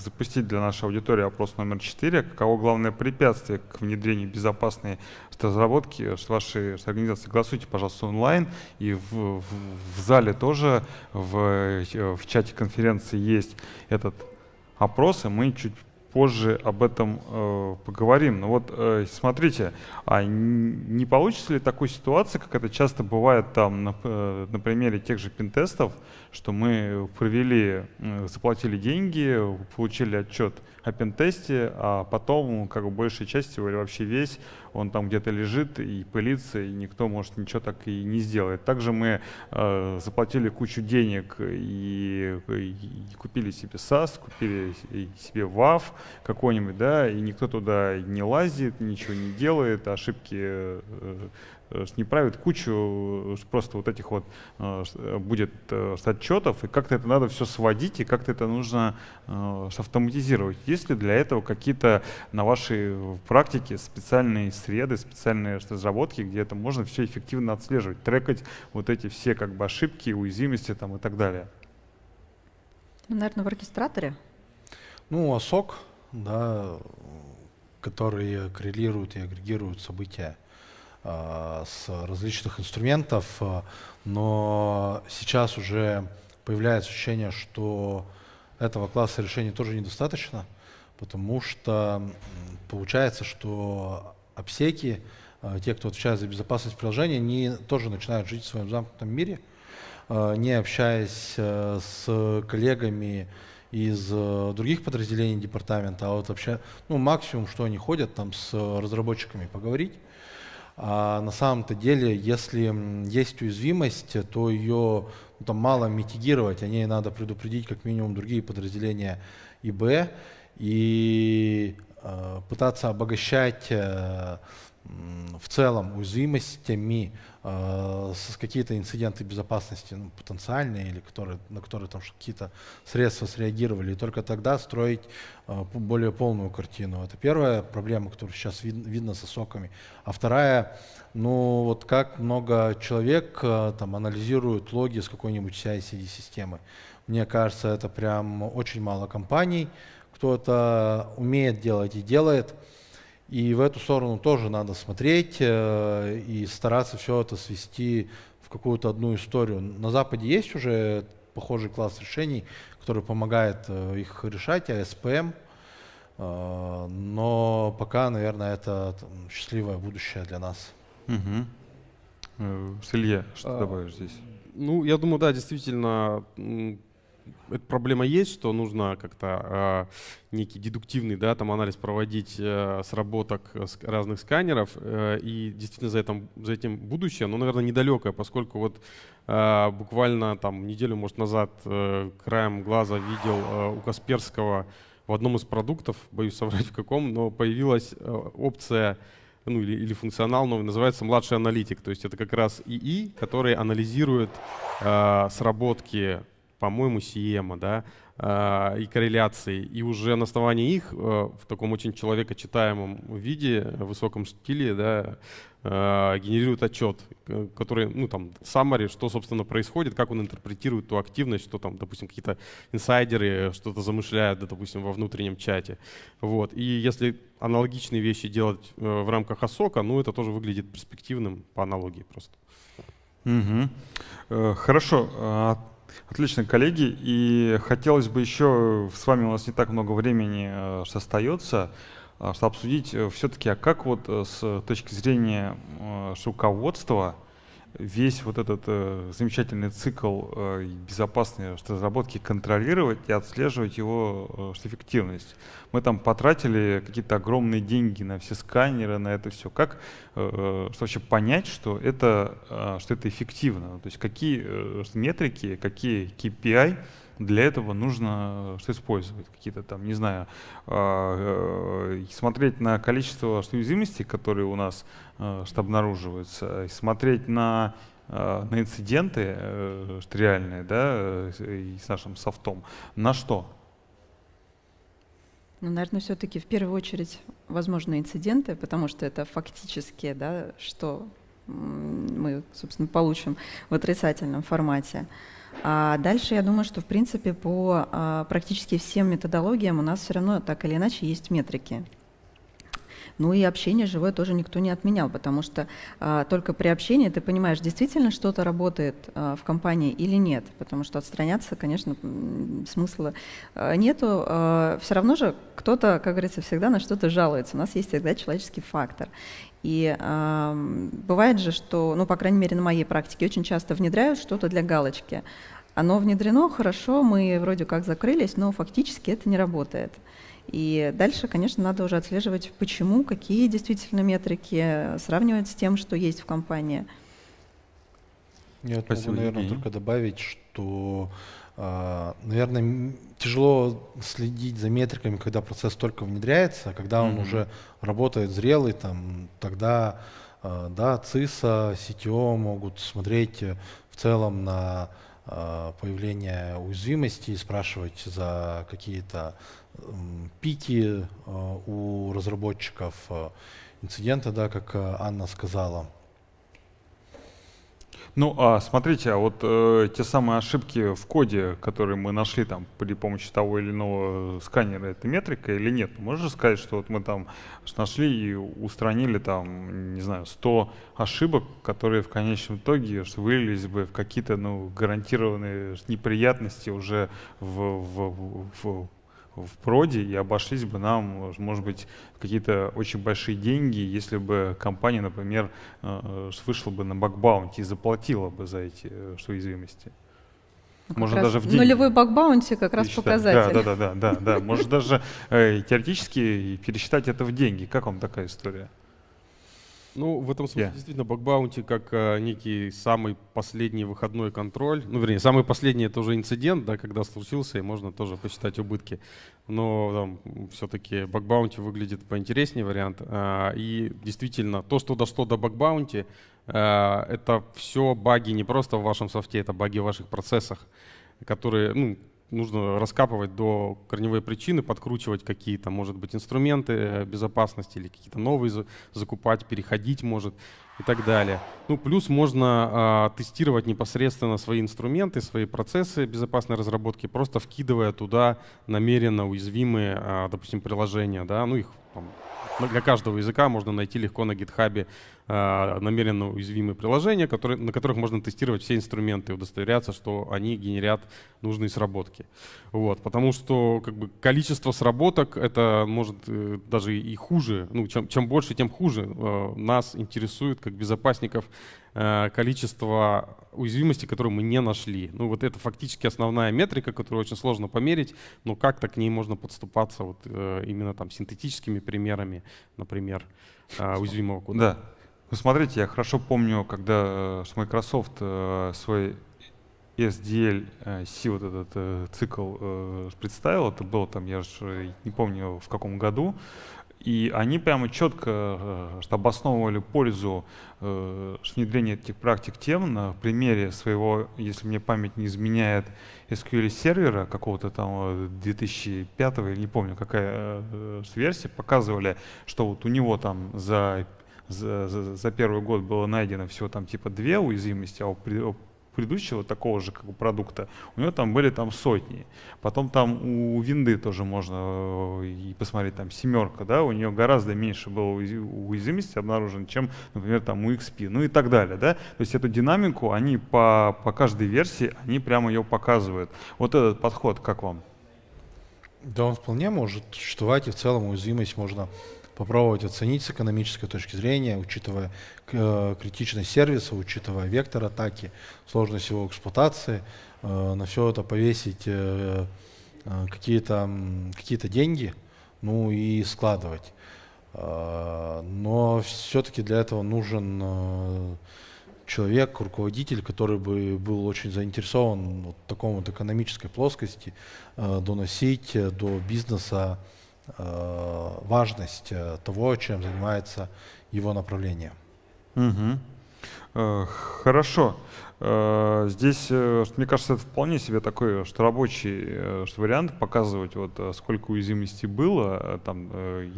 запустить для нашей аудитории опрос номер 4. Каково главное препятствие к внедрению безопасной разработки вашей вашей организации, голосуйте, пожалуйста, онлайн. И в, в, в зале тоже, в, в чате конференции есть этот опрос, и мы чуть позже об этом э, поговорим. Но вот э, смотрите, а не получится ли такой ситуации, как это часто бывает там на, э, на примере тех же пинтестов, что мы провели, э, заплатили деньги, получили отчет, опен а потом как бы большей частью или вообще весь он там где-то лежит и пылится, и никто, может, ничего так и не сделает. Также мы э, заплатили кучу денег и, и, и купили себе SAS, купили себе WAV какой-нибудь, да, и никто туда не лазит, ничего не делает, ошибки э, Э, не правит кучу э, просто вот этих вот э, будет отчетов, и как-то это надо все сводить, и как-то это нужно автоматизировать. Есть ли для этого какие-то на вашей практике специальные среды, специальные разработки, где это можно все эффективно отслеживать, трекать вот эти все как бы ошибки, уязвимости там и так далее? Ну, наверное, в оркестраторе. Ну, ОСОК, да, которые коррелируют и агрегируют события. А, с различных инструментов, а, но сейчас уже появляется ощущение, что этого класса решений тоже недостаточно, потому что получается, что обсеки, а, те, кто отвечает за безопасность приложения, они тоже начинают жить в своем замкнутом мире, не общаясь с коллегами из других подразделений департамента, а вот вообще, ну, максимум, что они ходят там с разработчиками поговорить, а на самом-то деле, если есть уязвимость, то ее ну, там мало митигировать, о ней надо предупредить как минимум другие подразделения ИБ и э, пытаться обогащать э, в целом уязвимостями, э, какие-то инциденты безопасности ну, потенциальные, или которые, на которые там какие-то средства среагировали, и только тогда строить э, более полную картину. Это первая проблема, которую сейчас вид, видно со соками. А вторая, ну вот как много человек э, там анализируют логи с какой-нибудь CI-CD-системы. Мне кажется, это прям очень мало компаний, кто это умеет делать и делает. И в эту сторону тоже надо смотреть э, и стараться все это свести в какую-то одну историю. На Западе есть уже похожий класс решений, который помогает э, их решать, АСПМ, э, но пока, наверное, это там, счастливое будущее для нас. Угу. Э, С Илья, что а, добавишь здесь? Ну, я думаю, да, действительно, эта проблема есть, что нужно как-то э, некий дедуктивный да, там анализ проводить э, сработок э, с разных сканеров, э, и действительно за, этом, за этим будущее, но, наверное, недалекое, поскольку вот э, буквально там неделю, может, назад э, краем глаза видел э, у Касперского в одном из продуктов, боюсь соврать в каком, но появилась э, опция ну, или, или функционал новый, называется младший аналитик. То есть это как раз ИИ, который анализирует э, сработки по-моему, Сиема, да, а, и корреляции. И уже на основании их э, в таком очень человекочитаемом виде, в э, высоком стиле, да, э, генерирует отчет, который, ну, там, summary, что, собственно, происходит, как он интерпретирует ту активность, что там, допустим, какие-то инсайдеры что-то замышляют, да, допустим, во внутреннем чате. Вот. И если аналогичные вещи делать в рамках АСОКа, ну, это тоже выглядит перспективным по аналогии просто. Угу. Хорошо. А Отлично, коллеги. И хотелось бы еще, с вами у нас не так много времени э, остается, э, чтобы обсудить э, все-таки, а как вот с точки зрения руководства весь вот этот э, замечательный цикл э, безопасной разработки контролировать и отслеживать его э, эффективность. Мы там потратили какие-то огромные деньги на все сканеры, на это все. Как э, э, что вообще понять, что это, э, что это эффективно? То есть какие э, метрики, какие KPI для этого нужно что использовать? Какие-то там, не знаю, а, э, смотреть на количество что уязвимостей, которые у нас э, что обнаруживаются, смотреть на э, на инциденты что реальные, да, и с нашим софтом, на что? Ну, наверное, все-таки в первую очередь, возможно, инциденты, потому что это фактически, да, что мы, собственно, получим в отрицательном формате. Uh, а дальше я думаю, что в принципе по а, практически всем методологиям у нас все равно так или иначе есть метрики. Ну и общение живое тоже никто не отменял, потому что а, только при общении ты понимаешь, действительно что-то работает а, в компании или нет, потому что отстраняться, конечно, смысла а, нету. А, все равно же кто-то, как говорится, всегда на что-то жалуется. У нас есть всегда человеческий фактор. И э, бывает же, что, ну, по крайней мере, на моей практике очень часто внедряют что-то для галочки. Оно внедрено хорошо, мы вроде как закрылись, но фактически это не работает. И дальше, конечно, надо уже отслеживать, почему, какие действительно метрики, сравнивать с тем, что есть в компании. Я Спасибо, могу, наверное, только добавить, что а, наверное, тяжело следить за метриками, когда процесс только внедряется, а когда он mm-hmm. уже работает зрелый, там, тогда а, да, ЦИСа, CTO могут смотреть э, в целом на а, появление уязвимости спрашивать за какие-то пики э, у разработчиков э, инцидента, да, как Анна сказала. Ну, а смотрите, а вот э, те самые ошибки в коде, которые мы нашли там при помощи того или иного сканера, это метрика или нет? Можно сказать, что вот мы там нашли и устранили там, не знаю, 100 ошибок, которые в конечном итоге вылились бы в какие-то, ну, гарантированные неприятности уже в, в, в в проде и обошлись бы нам, может быть, какие-то очень большие деньги, если бы компания, например, э, э, вышла бы на бакбаунти и заплатила бы за эти уязвимости. Э, ну, как Можно даже в деньги. Нулевой бакбаунти как раз показатель. Да, да, да, да, да, да. Можно даже теоретически пересчитать это в деньги. Как вам такая история? Ну, в этом смысле yeah. действительно бакбаунти как а, некий самый последний выходной контроль. Ну, вернее, самый последний это уже инцидент, да, когда случился, и можно тоже посчитать убытки. Но там все-таки бакбаунти выглядит поинтереснее вариант. А, и действительно, то, что дошло до бакбаунти, а, это все баги не просто в вашем софте, это баги в ваших процессах, которые, ну, нужно раскапывать до корневой причины, подкручивать какие-то, может быть, инструменты э, безопасности или какие-то новые закупать, переходить, может, и так далее. Ну, плюс можно э, тестировать непосредственно свои инструменты, свои процессы безопасной разработки, просто вкидывая туда намеренно уязвимые, э, допустим, приложения, да, ну их там, для каждого языка можно найти легко на гитхабе Э, намеренно уязвимые приложения, которые, на которых можно тестировать все инструменты и удостоверяться, что они генерят нужные сработки. Вот, потому что как бы, количество сработок — это может э, даже и хуже. Ну, чем, чем больше, тем хуже. Э, нас интересует, как безопасников, количество уязвимостей, которые мы не нашли. Ну вот это фактически основная метрика, которую очень сложно померить, но как-то к ней можно подступаться вот именно там синтетическими примерами, например, уязвимого кода. Да, ну, смотрите, я хорошо помню, когда э, с Microsoft э, свой SDL-C, э, вот этот цикл представил, это было там, я же не помню в каком году, и они прямо четко обосновывали пользу внедрения этих практик тем на примере своего, если мне память не изменяет, SQL сервера какого-то там 2005 или не помню какая версия, показывали, что вот у него там за за, за, за первый год было найдено всего там типа две уязвимости, а у предыдущего такого же как бы, продукта, у него там были там сотни. Потом там у винды тоже можно э, и посмотреть, там семерка, да, у нее гораздо меньше было уязвимости обнаружено, чем, например, там у XP, ну и так далее, да. То есть эту динамику они по, по каждой версии, они прямо ее показывают. Вот этот подход, как вам? Да он вполне может существовать, и в целом уязвимость можно попробовать оценить с экономической точки зрения, учитывая э, критичность сервиса, учитывая вектор атаки, сложность его эксплуатации, э, на все это повесить э, какие-то какие деньги, ну и складывать. Но все-таки для этого нужен человек, руководитель, который бы был очень заинтересован вот в таком вот экономической плоскости, доносить до бизнеса Э, важность э, того, чем занимается его направление. Угу. Хорошо. Э, здесь, э, мне кажется, это вполне себе такой что рабочий э, что вариант показывать, вот сколько уязвимостей было, там,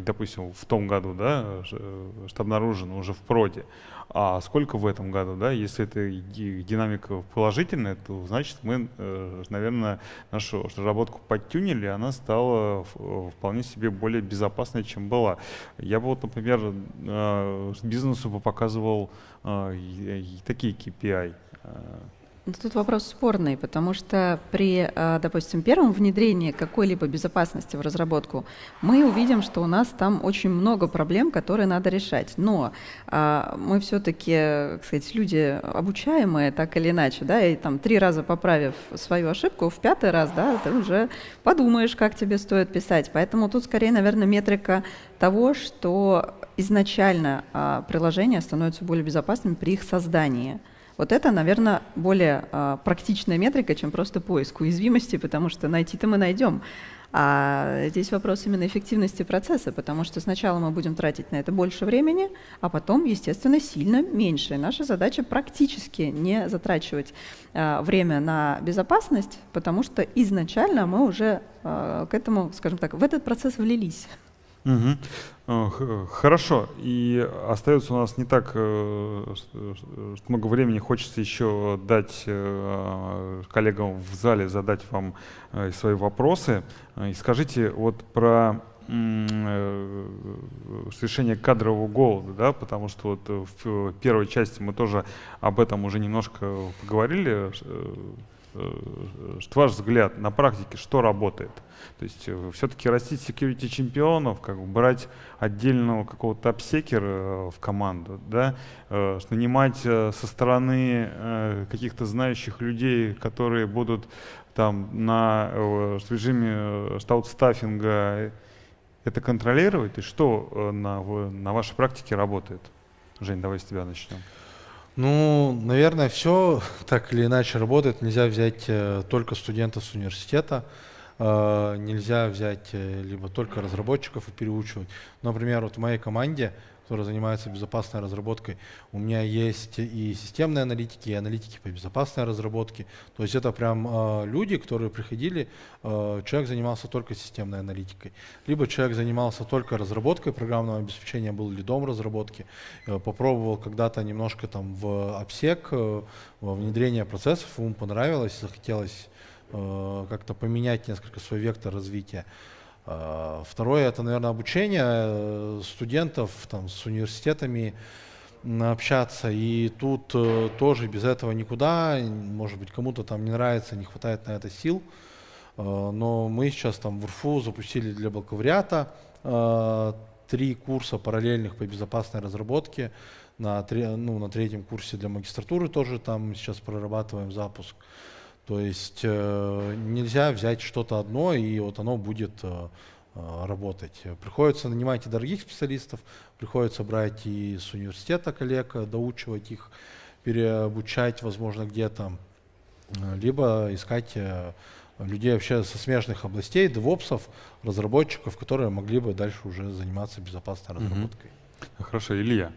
допустим, в том году, да, что обнаружено уже в проде, а сколько в этом году, да, если эта динамика положительная, то значит мы, наверное, нашу разработку подтюнили, она стала вполне себе более безопасной, чем была. Я бы вот, например, бизнесу бы показывал такие KPI. Ну, тут вопрос спорный, потому что при, а, допустим, первом внедрении какой-либо безопасности в разработку мы увидим, что у нас там очень много проблем, которые надо решать. Но а, мы все-таки, сказать, люди обучаемые так или иначе, да, и там три раза поправив свою ошибку, в пятый раз, да, ты уже подумаешь, как тебе стоит писать. Поэтому тут скорее, наверное, метрика того, что изначально а, приложения становятся более безопасными при их создании – вот это, наверное, более а, практичная метрика, чем просто поиск уязвимости, потому что найти-то мы найдем. А здесь вопрос именно эффективности процесса, потому что сначала мы будем тратить на это больше времени, а потом, естественно, сильно меньше. И наша задача практически не затрачивать э, время на безопасность, потому что изначально мы уже э, к этому, скажем так, в этот процесс влились. Угу. Э, хорошо, и остается у нас не так э, много времени. Хочется еще дать э, коллегам в зале задать вам свои вопросы. И скажите вот про решение кадрового голода, да, потому что вот в первой части мы тоже об этом уже немножко поговорили ваш взгляд на практике, что работает? То есть э, все-таки растить security чемпионов, как бы брать отдельного какого-то апсекера э, в команду, да? Э, нанимать со стороны каких-то знающих людей, которые будут там на в режиме штаут-стаффинга это контролировать? И что на, на вашей практике работает? Жень, давай с тебя начнем. Ну, наверное, все так или иначе работает. Нельзя взять э, только студентов с университета, э, нельзя взять э, либо только разработчиков и переучивать. Например, вот в моей команде которые занимаются безопасной разработкой. У меня есть и системные аналитики, и аналитики по безопасной разработке. То есть это прям э, люди, которые приходили, э, человек занимался только системной аналитикой. Либо человек занимался только разработкой программного обеспечения, был лидом разработки, э, попробовал когда-то немножко там в обсек, э, во внедрение процессов, ему понравилось, захотелось э, как-то поменять несколько свой вектор развития. А, второе – это, наверное, обучение э, студентов там, с университетами общаться. И тут э, тоже без этого никуда. Может быть, кому-то там не нравится, не хватает на это сил. А, но мы сейчас там в УРФУ запустили для бакалавриата а, три курса параллельных по безопасной разработке. На, ну, на третьем курсе для магистратуры тоже там сейчас прорабатываем запуск. То есть э, нельзя взять что-то одно, и вот оно будет э, э, работать. Приходится нанимать и дорогих специалистов, приходится брать и с университета коллег, э, доучивать их, переобучать, возможно, где-то, э, либо искать людей вообще со смежных областей, девопсов, разработчиков, которые могли бы дальше уже заниматься безопасной разработкой. Хорошо, Илья,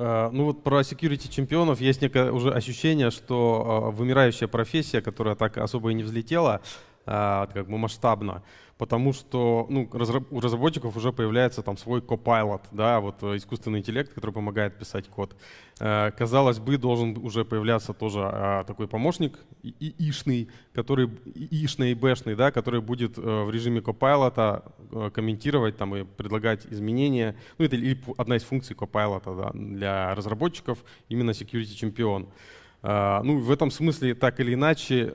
Э, ну вот про security чемпионов есть некое уже ощущение, что э, вымирающая профессия, которая так особо и не взлетела, Э, как бы масштабно, потому что ну, у разработчиков уже появляется там свой Copilot, да, вот э, искусственный интеллект, который помогает писать код. Э, казалось бы, должен уже появляться тоже такой помощник ишный, который ишный и бэшный, да, который будет в режиме Copilot комментировать там и предлагать изменения. Ну, это одна из функций Copilot да, для разработчиков, именно security чемпион. Ну, в этом смысле, так или иначе,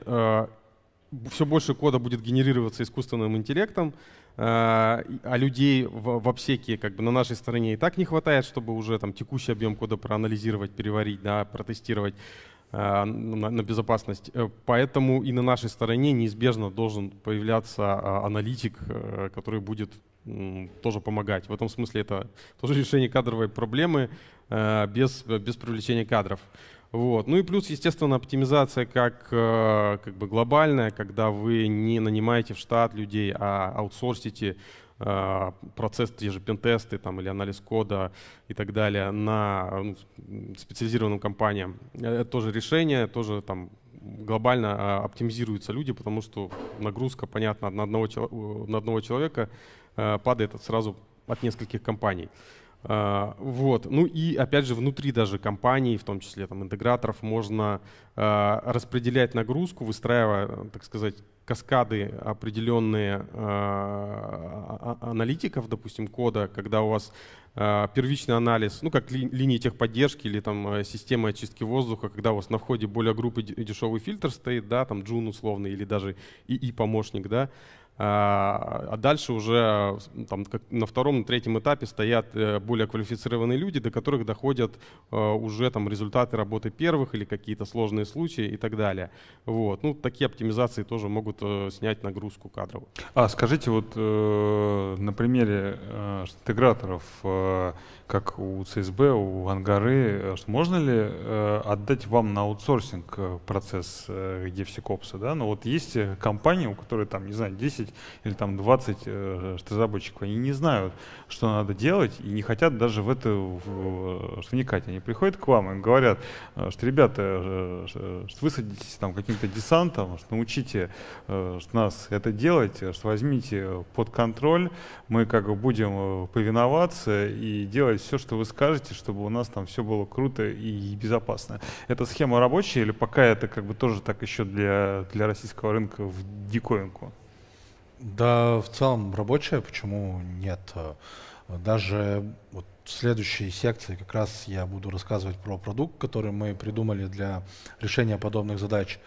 все больше кода будет генерироваться искусственным интеллектом, э, а людей в, в обсеке как бы на нашей стороне и так не хватает, чтобы уже там текущий объем кода проанализировать, переварить, да, протестировать э, на, на безопасность. Э, поэтому и на нашей стороне неизбежно должен появляться аналитик, который будет тоже помогать. В этом смысле это тоже решение кадровой проблемы без, без привлечения кадров. Вот. Ну и плюс, естественно, оптимизация как, э, как бы глобальная, когда вы не нанимаете в штат людей, а аутсорсите э, процесс, те же пентесты там, или анализ кода и так далее на ну, специализированным компаниям. Э, это тоже решение, тоже там глобально оптимизируются люди, потому что нагрузка, понятно, на одного, на одного человека падает сразу от нескольких компаний. А, вот. Ну и опять же внутри даже компаний, в том числе там, интеграторов, можно а, распределять нагрузку, выстраивая, так сказать, каскады определенные а, аналитиков, допустим, кода, когда у вас первичный анализ, ну как ли, линии техподдержки или там э, системы очистки воздуха, когда у вас на входе более группы дешевый фильтр стоит, да, там Джун условный или даже и помощник, да, а, а дальше уже э, там, на втором, на третьем этапе стоят э, более квалифицированные люди, до которых доходят э, уже там, результаты работы первых или какие-то сложные случаи и так далее. Вот. Ну, такие оптимизации тоже могут снять нагрузку кадровую. А скажите, вот на примере интеграторов, как у ЦСБ, у Ангары, можно ли отдать вам на аутсорсинг процесс Евсикопса? Да? Ну вот есть компании, у которой там, не знаю, 10 10 или там 20 э, разработчиков. Они не знают, что надо делать и не хотят даже в это в, вникать. Они приходят к вам и говорят, э, что ребята, э, что высадитесь там каким-то десантом, что научите э, нас это делать, что возьмите под контроль, мы как бы будем повиноваться и делать все, что вы скажете, чтобы у нас там все было круто и безопасно. Эта схема рабочая или пока это как бы тоже так еще для, для российского рынка в диковинку? Да, в целом рабочая, почему нет? Даже вот в следующей секции как раз я буду рассказывать про продукт, который мы придумали для решения подобных задач.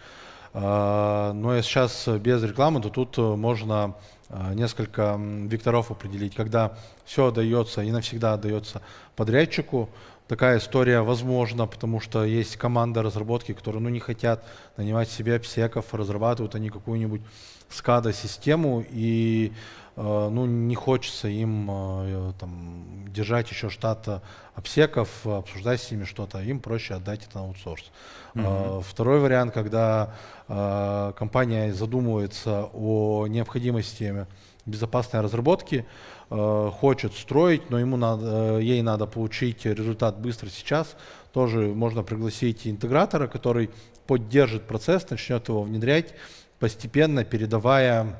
А, но я сейчас без рекламы, то тут можно а, несколько векторов определить, когда все отдается и навсегда отдается подрядчику, такая история возможна, потому что есть команда разработки, которые ну, не хотят нанимать себе обсеков, разрабатывают они какую-нибудь SCADA-систему, и э, ну, не хочется им э, там, держать еще штат э, обсеков, обсуждать с ними что-то, им проще отдать это на аутсорс. Mm-hmm. Э, второй вариант, когда э, компания задумывается о необходимости безопасной разработки, э, хочет строить, но ему надо, э, ей надо получить результат быстро сейчас, тоже можно пригласить интегратора, который поддержит процесс, начнет его внедрять, постепенно передавая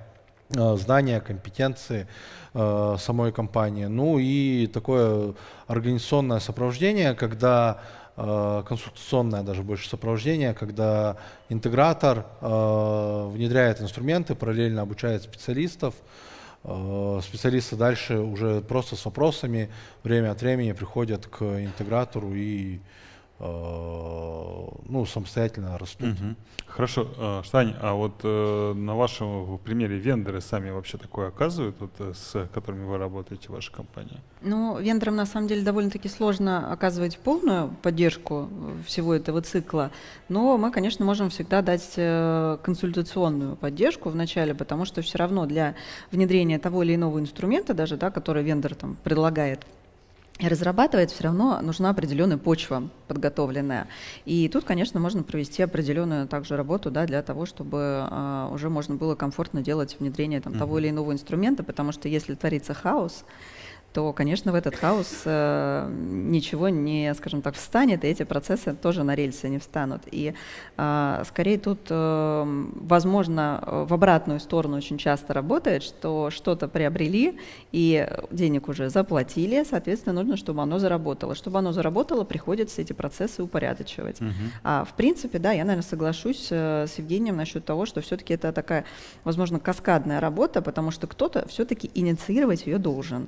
э, знания, компетенции самой компании. Ну и такое организационное сопровождение, когда консультационное даже больше сопровождение, когда интегратор э, внедряет инструменты, параллельно обучает специалистов, Э, специалисты дальше уже просто с вопросами время от времени приходят к интегратору и Э, ну, самостоятельно растут. Угу. Хорошо, э, Штань, а вот э, на вашем примере вендоры сами вообще такое оказывают, вот, с которыми вы работаете, ваша компания? Ну, вендорам на самом деле довольно-таки сложно оказывать полную поддержку всего этого цикла, но мы, конечно, можем всегда дать консультационную поддержку вначале, потому что все равно для внедрения того или иного инструмента, даже, да, который вендор там предлагает, разрабатывать, все равно нужна определенная почва подготовленная. И тут, конечно, можно провести определенную также работу да, для того, чтобы э, уже можно было комфортно делать внедрение там, mm-hmm. того или иного инструмента, потому что если творится хаос, то, конечно, в этот хаос э, ничего не, скажем так, встанет, и эти процессы тоже на рельсы не встанут. И э, скорее тут, э, возможно, в обратную сторону очень часто работает, что что-то приобрели и денег уже заплатили, соответственно, нужно, чтобы оно заработало. Чтобы оно заработало, приходится эти процессы упорядочивать. Угу. А, в принципе, да, я, наверное, соглашусь э, с Евгением насчет того, что все-таки это такая, возможно, каскадная работа, потому что кто-то все-таки инициировать ее должен.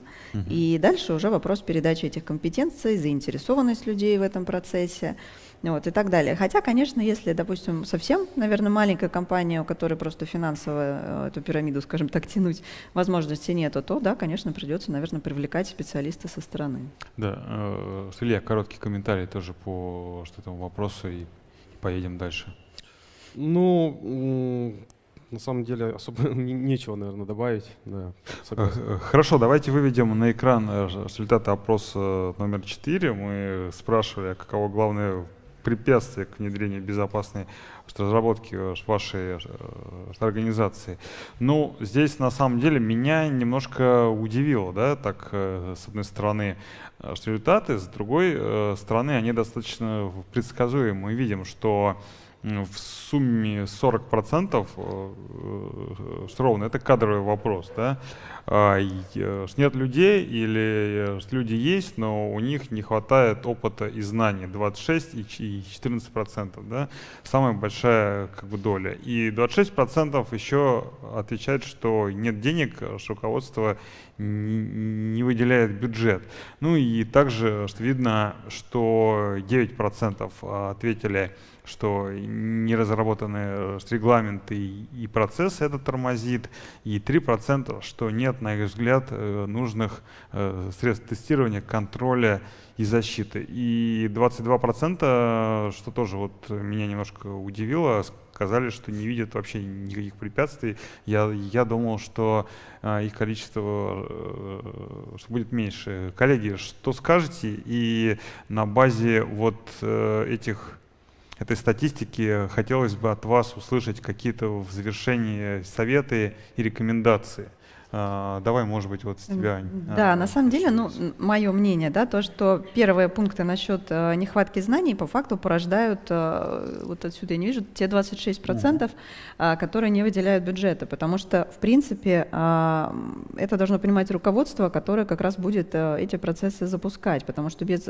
И дальше уже вопрос передачи этих компетенций, заинтересованность людей в этом процессе вот, и так далее. Хотя, конечно, если, допустим, совсем, наверное, маленькая компания, у которой просто финансово э, эту пирамиду, скажем так, тянуть возможности нету, то, да, конечно, придется, наверное, привлекать специалиста со стороны. Да, э, Илья, а короткий комментарий тоже по этому вопросу и поедем дальше. Ну, на самом деле особо не, нечего, наверное, добавить. Да, э, э, Хорошо, давайте выведем на экран э, результаты опроса номер 4. Мы спрашивали, а каково главное препятствие к внедрению безопасной разработки вашей организации. Ну, здесь на самом деле меня немножко удивило, да, так с одной стороны результаты, с другой стороны они достаточно предсказуемы. Мы видим, что в сумме 40% что ровно, это кадровый вопрос. Да? А, э, нет людей или э, люди есть, но у них не хватает опыта и знаний 26 и 14%. Да? Самая большая как бы, доля. И 26% еще отвечает, что нет денег, что руководство не выделяет бюджет. Ну и также видно, что 9% ответили – что не разработаны э, регламенты и процесс это тормозит, и 3%, что нет, на их взгляд, э, нужных э, средств тестирования, контроля и защиты. И 22%, что тоже вот меня немножко удивило, сказали, что не видят вообще никаких препятствий. Я, я думал, что э, их количество э, что будет меньше. Коллеги, что скажете? И на базе вот э, этих этой статистики хотелось бы от вас услышать какие-то в завершении советы и рекомендации – а, давай, может быть, вот с тебя. Да, а, на самом деле, ну, мое мнение, да, то, что первые пункты насчет э, нехватки знаний по факту порождают, э, вот отсюда я не вижу, те 26%, mm. А, которые не выделяют бюджета, потому что, в принципе, а, это должно понимать руководство, которое как раз будет э, эти процессы запускать, потому что без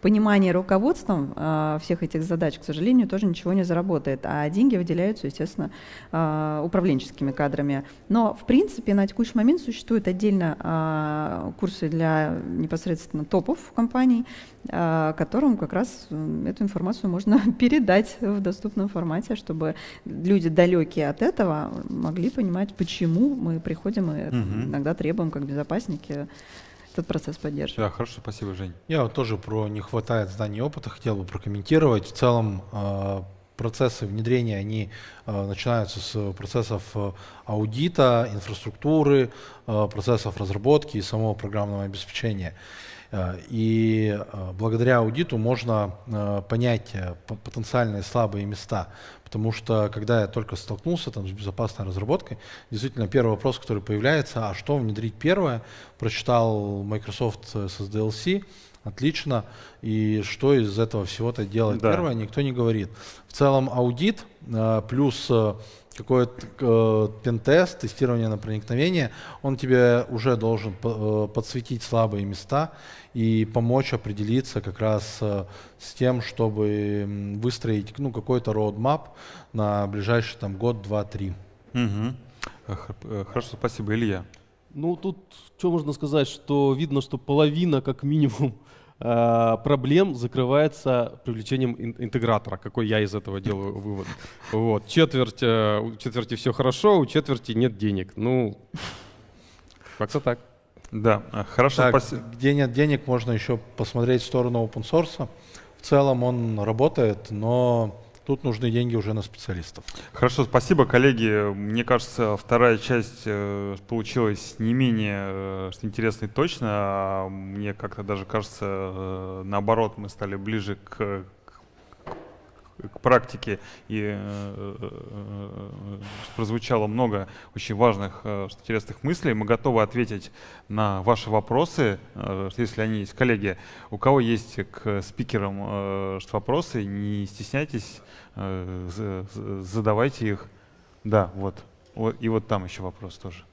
понимания руководством всех этих задач, к сожалению, тоже ничего не заработает, а деньги выделяются, естественно, управленческими кадрами. Но, в принципе, на текущий текущий момент существуют отдельно а, курсы для непосредственно топов компаний, а, которым как раз эту информацию можно передать в доступном формате, чтобы люди далекие от этого могли понимать, почему мы приходим и угу. иногда требуем как безопасники этот процесс поддерживать. Да, хорошо, спасибо, Жень. Я вот тоже про не хватает знаний опыта хотел бы прокомментировать. В целом а, процессы внедрения, они э, начинаются с процессов э, аудита, инфраструктуры, э, процессов разработки и самого программного обеспечения. И благодаря аудиту можно понять потенциальные слабые места. Потому что, когда я только столкнулся там, с безопасной разработкой, действительно первый вопрос, который появляется, а что внедрить первое, прочитал Microsoft SSDLC, отлично, и что из этого всего-то делать. Да. Первое, никто не говорит. В целом аудит э, плюс э, какой-то э, пентест, тестирование на проникновение, он тебе уже должен подсветить слабые места и помочь определиться как раз с тем, чтобы выстроить ну, какой-то роудмап на ближайший там, год, два, три. Угу. Хорошо, спасибо, Илья. Ну, тут что можно сказать, что видно, что половина, как минимум, Э, проблем закрывается привлечением интегратора, какой я из этого делаю вывод. Вот. Четверть, э, у четверти все хорошо, у четверти нет денег. Ну, как-то так. Да, э, хорошо. Так, Где нет денег, можно еще посмотреть в сторону open source. В целом он работает, но Тут нужны деньги уже на специалистов. Хорошо, спасибо, коллеги. Мне кажется, вторая часть э, получилась не менее э, интересной точно. А мне как-то даже кажется, э, наоборот, мы стали ближе к к практике, и э, э, прозвучало много очень важных, э, интересных мыслей. Мы готовы ответить на ваши вопросы, если они есть. Коллеги, у кого есть к спикерам что вопросы, не стесняйтесь, задавайте их. Да, вот. И вот там еще вопрос тоже.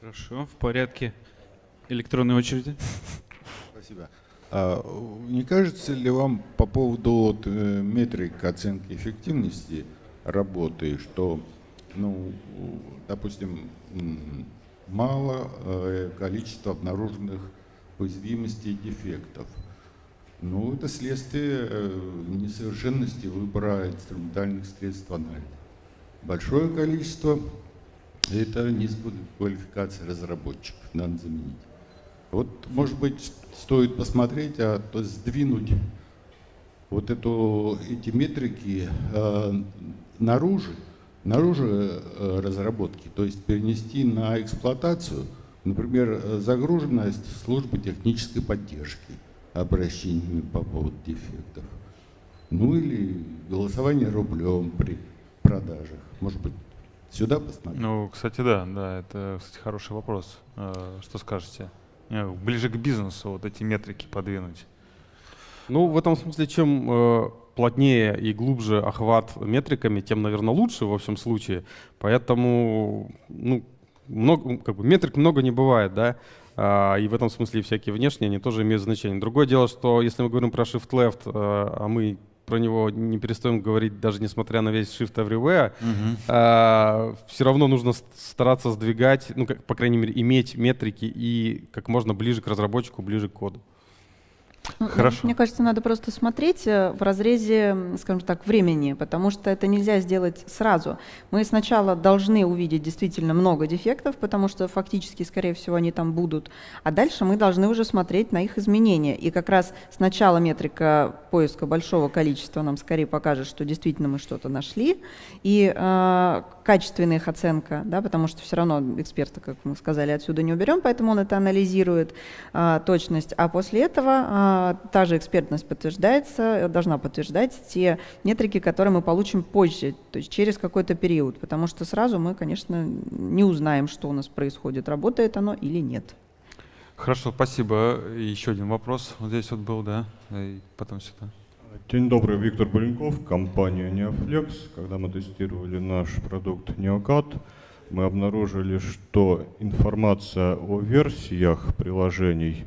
Хорошо, в порядке электронной очереди. Спасибо. А, не кажется ли вам по поводу вот, э, метрик оценки эффективности работы, что, ну, допустим, мало э, количество обнаруженных уязвимостей и дефектов? Ну, это следствие э, несовершенности выбора инструментальных средств анализа. Большое количество – это низкая квалификация разработчиков, надо заменить. Вот, может быть, стоит посмотреть, а то сдвинуть вот эту, эти метрики э, наружу, наружу э, разработки, то есть перенести на эксплуатацию, например, загруженность службы технической поддержки обращениями по поводу дефектов. Ну или голосование рублем при продажах. Может быть, сюда посмотреть? Ну, кстати, да, да, это, кстати, хороший вопрос. Э, что скажете? Э, ближе к бизнесу вот эти метрики подвинуть? Ну, в этом смысле, чем э, плотнее и глубже охват метриками, тем, наверное, лучше во всем случае. Поэтому, ну, много, как бы метрик много не бывает, да. А, и в этом смысле всякие внешние, они тоже имеют значение. Другое дело, что если мы говорим про shift left, э, а мы про него не перестаем говорить, даже несмотря на весь Shift Everywhere, угу. а, все равно нужно стараться сдвигать, ну, как, по крайней мере, иметь метрики и как можно ближе к разработчику, ближе к коду. Хорошо. Мне кажется, надо просто смотреть э, в разрезе, скажем так, времени, потому что это нельзя сделать сразу. Мы сначала должны увидеть действительно много дефектов, потому что фактически, скорее всего, они там будут, а дальше мы должны уже смотреть на их изменения. И как раз сначала метрика поиска большого количества нам скорее покажет, что действительно мы что-то нашли, и а, качественная их оценка, да, потому что все равно эксперта, как мы сказали, отсюда не уберем, поэтому он это анализирует, а, точность. А после этого а, та же экспертность подтверждается, должна подтверждать те метрики, которые мы получим позже, то есть через какой-то период, потому что сразу мы, конечно, не узнаем, что у нас происходит, работает оно или нет. Хорошо, спасибо. Еще один вопрос. Вот здесь вот был, да, и потом сюда. День добрый, Виктор Буленков, компания Neoflex. Когда мы тестировали наш продукт Neocat, мы обнаружили, что информация о версиях приложений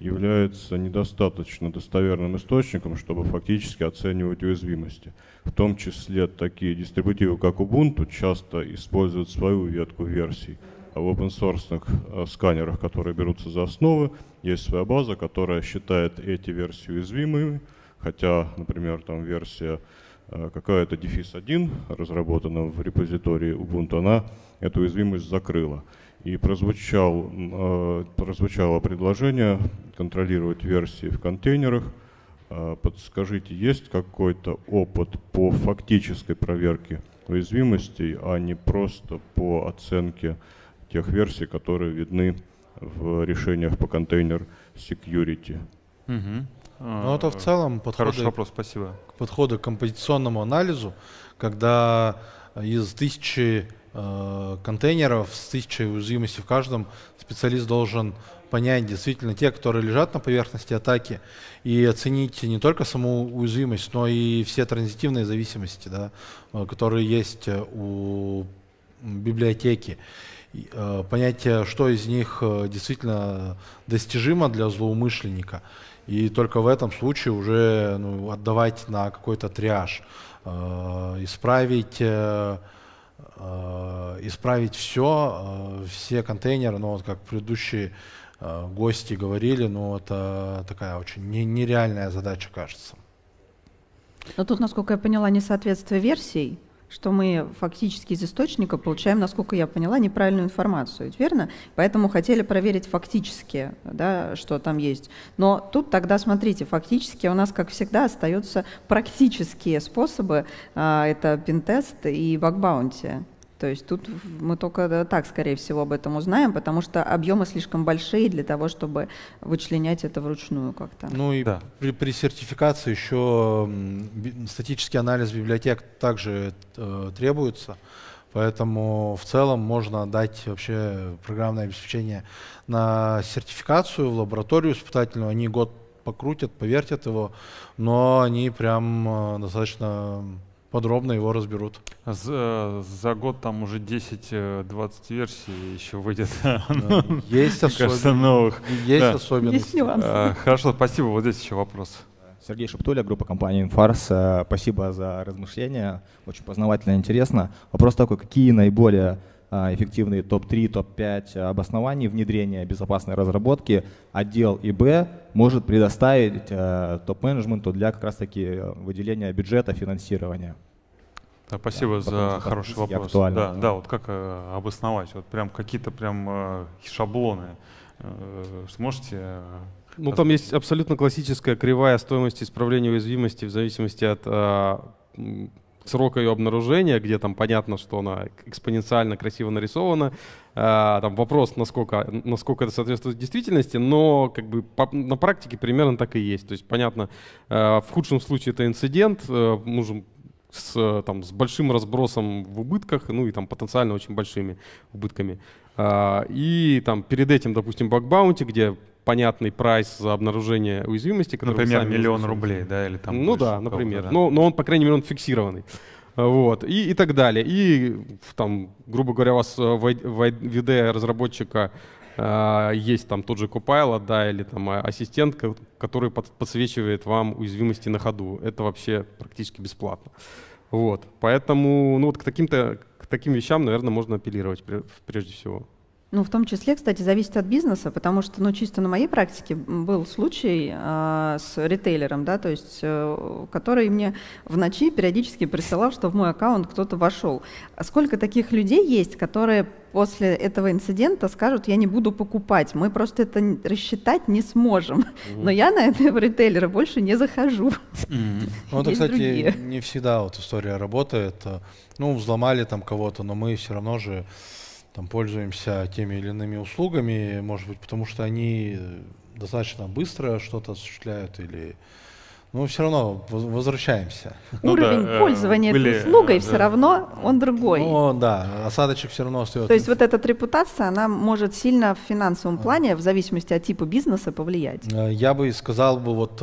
является недостаточно достоверным источником, чтобы фактически оценивать уязвимости. В том числе такие дистрибутивы, как Ubuntu, часто используют свою ветку версий. А в open source э, сканерах, которые берутся за основы, есть своя база, которая считает эти версии уязвимыми, Хотя, например, там версия э, какая-то дефис 1, разработана в репозитории Ubuntu, она эту уязвимость закрыла. И прозвучал, э, прозвучало предложение контролировать версии в контейнерах. Э, подскажите, есть какой-то опыт по фактической проверке уязвимостей, а не просто по оценке тех версий, которые видны в решениях по контейнер security? Угу. Ну, это в э, целом подходы, Хороший вопрос, спасибо. К подходу к композиционному анализу, когда из тысячи э, контейнеров с тысячей уязвимостей в каждом специалист должен понять действительно те, которые лежат на поверхности атаки, и оценить не только саму уязвимость, но и все транзитивные зависимости, да, э, которые есть у библиотеки. Э, понять, что из них действительно достижимо для злоумышленника – и только в этом случае уже ну, отдавать на какой-то триаж, э, исправить, э, э исправить все, э, все контейнеры, но ну, вот как предыдущие э, гости говорили, ну это такая очень не, нереальная задача, кажется. Но тут, насколько я поняла, несоответствие версий что мы фактически из источника получаем, насколько я поняла, неправильную информацию, верно? Поэтому хотели проверить фактически, да, что там есть. Но тут тогда, смотрите, фактически у нас, как всегда, остаются практические способы. А, это пинтест и бакбаунти. То есть тут мы только так, скорее всего, об этом узнаем, потому что объемы слишком большие для того, чтобы вычленять это вручную как-то. Ну и да. при, при сертификации еще статический анализ библиотек также э, требуется. Поэтому в целом можно дать вообще программное обеспечение на сертификацию в лабораторию испытательную. Они год покрутят, повертят его, но они прям э, достаточно подробно его разберут. За, за год там уже 10-20 версий еще выйдет. Есть особенности. новых. Есть да. особенности. Есть нюансы. Э, хорошо, спасибо. Вот здесь еще вопрос. Сергей Шептуля, группа компании «Инфарс». Э, спасибо за размышления. Очень познавательно, интересно. Вопрос такой, какие наиболее а, эффективные топ-3, топ-5 а, обоснований внедрения безопасной разработки отдел ИБ может предоставить а, топ-менеджменту для как раз-таки э, выделения бюджета финансирования. Да, спасибо да, за хороший вопрос. Да, да, да, вот как э, обосновать? Вот прям какие-то прям э, шаблоны сможете? ну там есть абсолютно классическая кривая стоимости исправления уязвимости в зависимости от срок ее обнаружения, где там понятно, что она экспоненциально красиво нарисована. А, там вопрос, насколько, насколько это соответствует действительности, но как бы по, на практике примерно так и есть. То есть, понятно, э, в худшем случае это инцидент, э, можем с, там, с большим разбросом в убытках, ну и там потенциально очень большими убытками. И там перед этим, допустим, бакбаунти, где понятный прайс за обнаружение уязвимости. Например, миллион рублей, да, или там. Ну да, например. Да. Но, но он, по крайней мере, он фиксированный. Вот, и, и так далее. И там, грубо говоря, у вас в виде разработчика а, есть там тот же Copilot, да, или там а, ассистент, который подсвечивает вам уязвимости на ходу. Это вообще практически бесплатно. Вот. Поэтому ну, вот к, таким-то, к таким вещам, наверное, можно апеллировать прежде всего. Ну, в том числе, кстати, зависит от бизнеса, потому что, ну, чисто на моей практике был случай э, с ритейлером, да, то есть, э, который мне в ночи периодически присылал, что в мой аккаунт кто-то вошел. А сколько таких людей есть, которые после этого инцидента скажут, я не буду покупать, мы просто это рассчитать не сможем. Mm-hmm. Но я на этого ритейлера больше не захожу. Mm-hmm. Ну, это, кстати, другие. не всегда вот история работает. Э, ну, взломали там кого-то, но мы все равно же там, пользуемся теми или иными услугами, может быть, потому что они э, достаточно быстро что-то осуществляют или но все равно возвращаемся. Ну, Уровень да, э, пользования были, этой услугой э, да. все равно он другой. Ну да, осадочек все равно остается. То есть вот эта репутация, она может сильно в финансовом а. плане, в зависимости от типа бизнеса, повлиять. Я бы сказал бы вот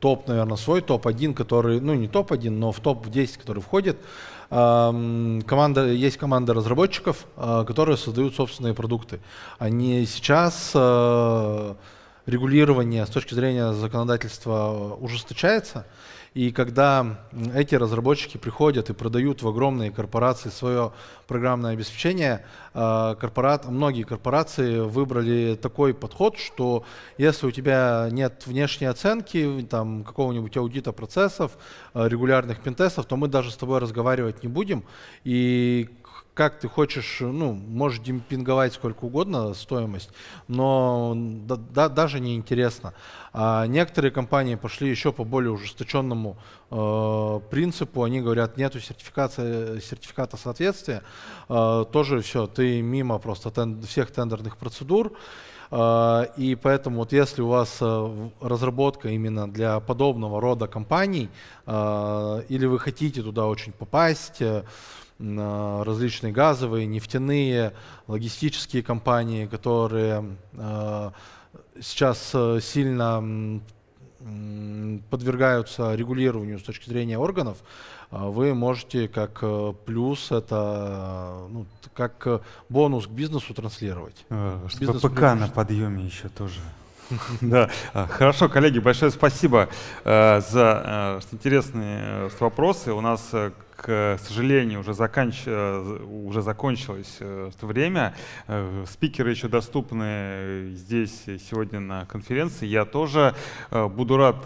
топ, наверное, свой топ-1, который, ну не топ-1, но в топ-10, который входит, команда, есть команда разработчиков, а, которые создают собственные продукты. Они сейчас а, регулирование с точки зрения законодательства а, ужесточается, и когда эти разработчики приходят и продают в огромные корпорации свое программное обеспечение, а, корпорат, многие корпорации выбрали такой подход, что если у тебя нет внешней оценки, там, какого-нибудь аудита процессов, э, регулярных пентестов, то мы даже с тобой разговаривать не будем. И как ты хочешь, ну, можешь демпинговать сколько угодно стоимость, но да, да, даже не интересно. А некоторые компании пошли еще по более ужесточенному э, принципу. Они говорят, нету сертификации, сертификата соответствия. Э, тоже все, ты мимо просто тен, всех тендерных процедур. Э, и поэтому вот если у вас э, разработка именно для подобного рода компаний, э, или вы хотите туда очень попасть, э, различные газовые, нефтяные, логистические компании, которые э, сейчас э, сильно подвергаются регулированию с точки зрения органов, а вы можете как э, плюс это ну, как бонус к бизнесу транслировать. Что Бизнес ПК на подъеме еще тоже. Да, а, хорошо, коллеги, большое спасибо за интересные вопросы. У нас к сожалению, уже, заканч... Э, уже закончилось э, время. Э, спикеры еще доступны здесь сегодня на конференции. Я тоже буду рад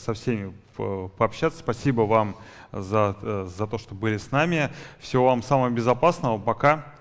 со всеми пообщаться. Спасибо вам за, за то, что были с нами. Всего вам самого безопасного. Пока.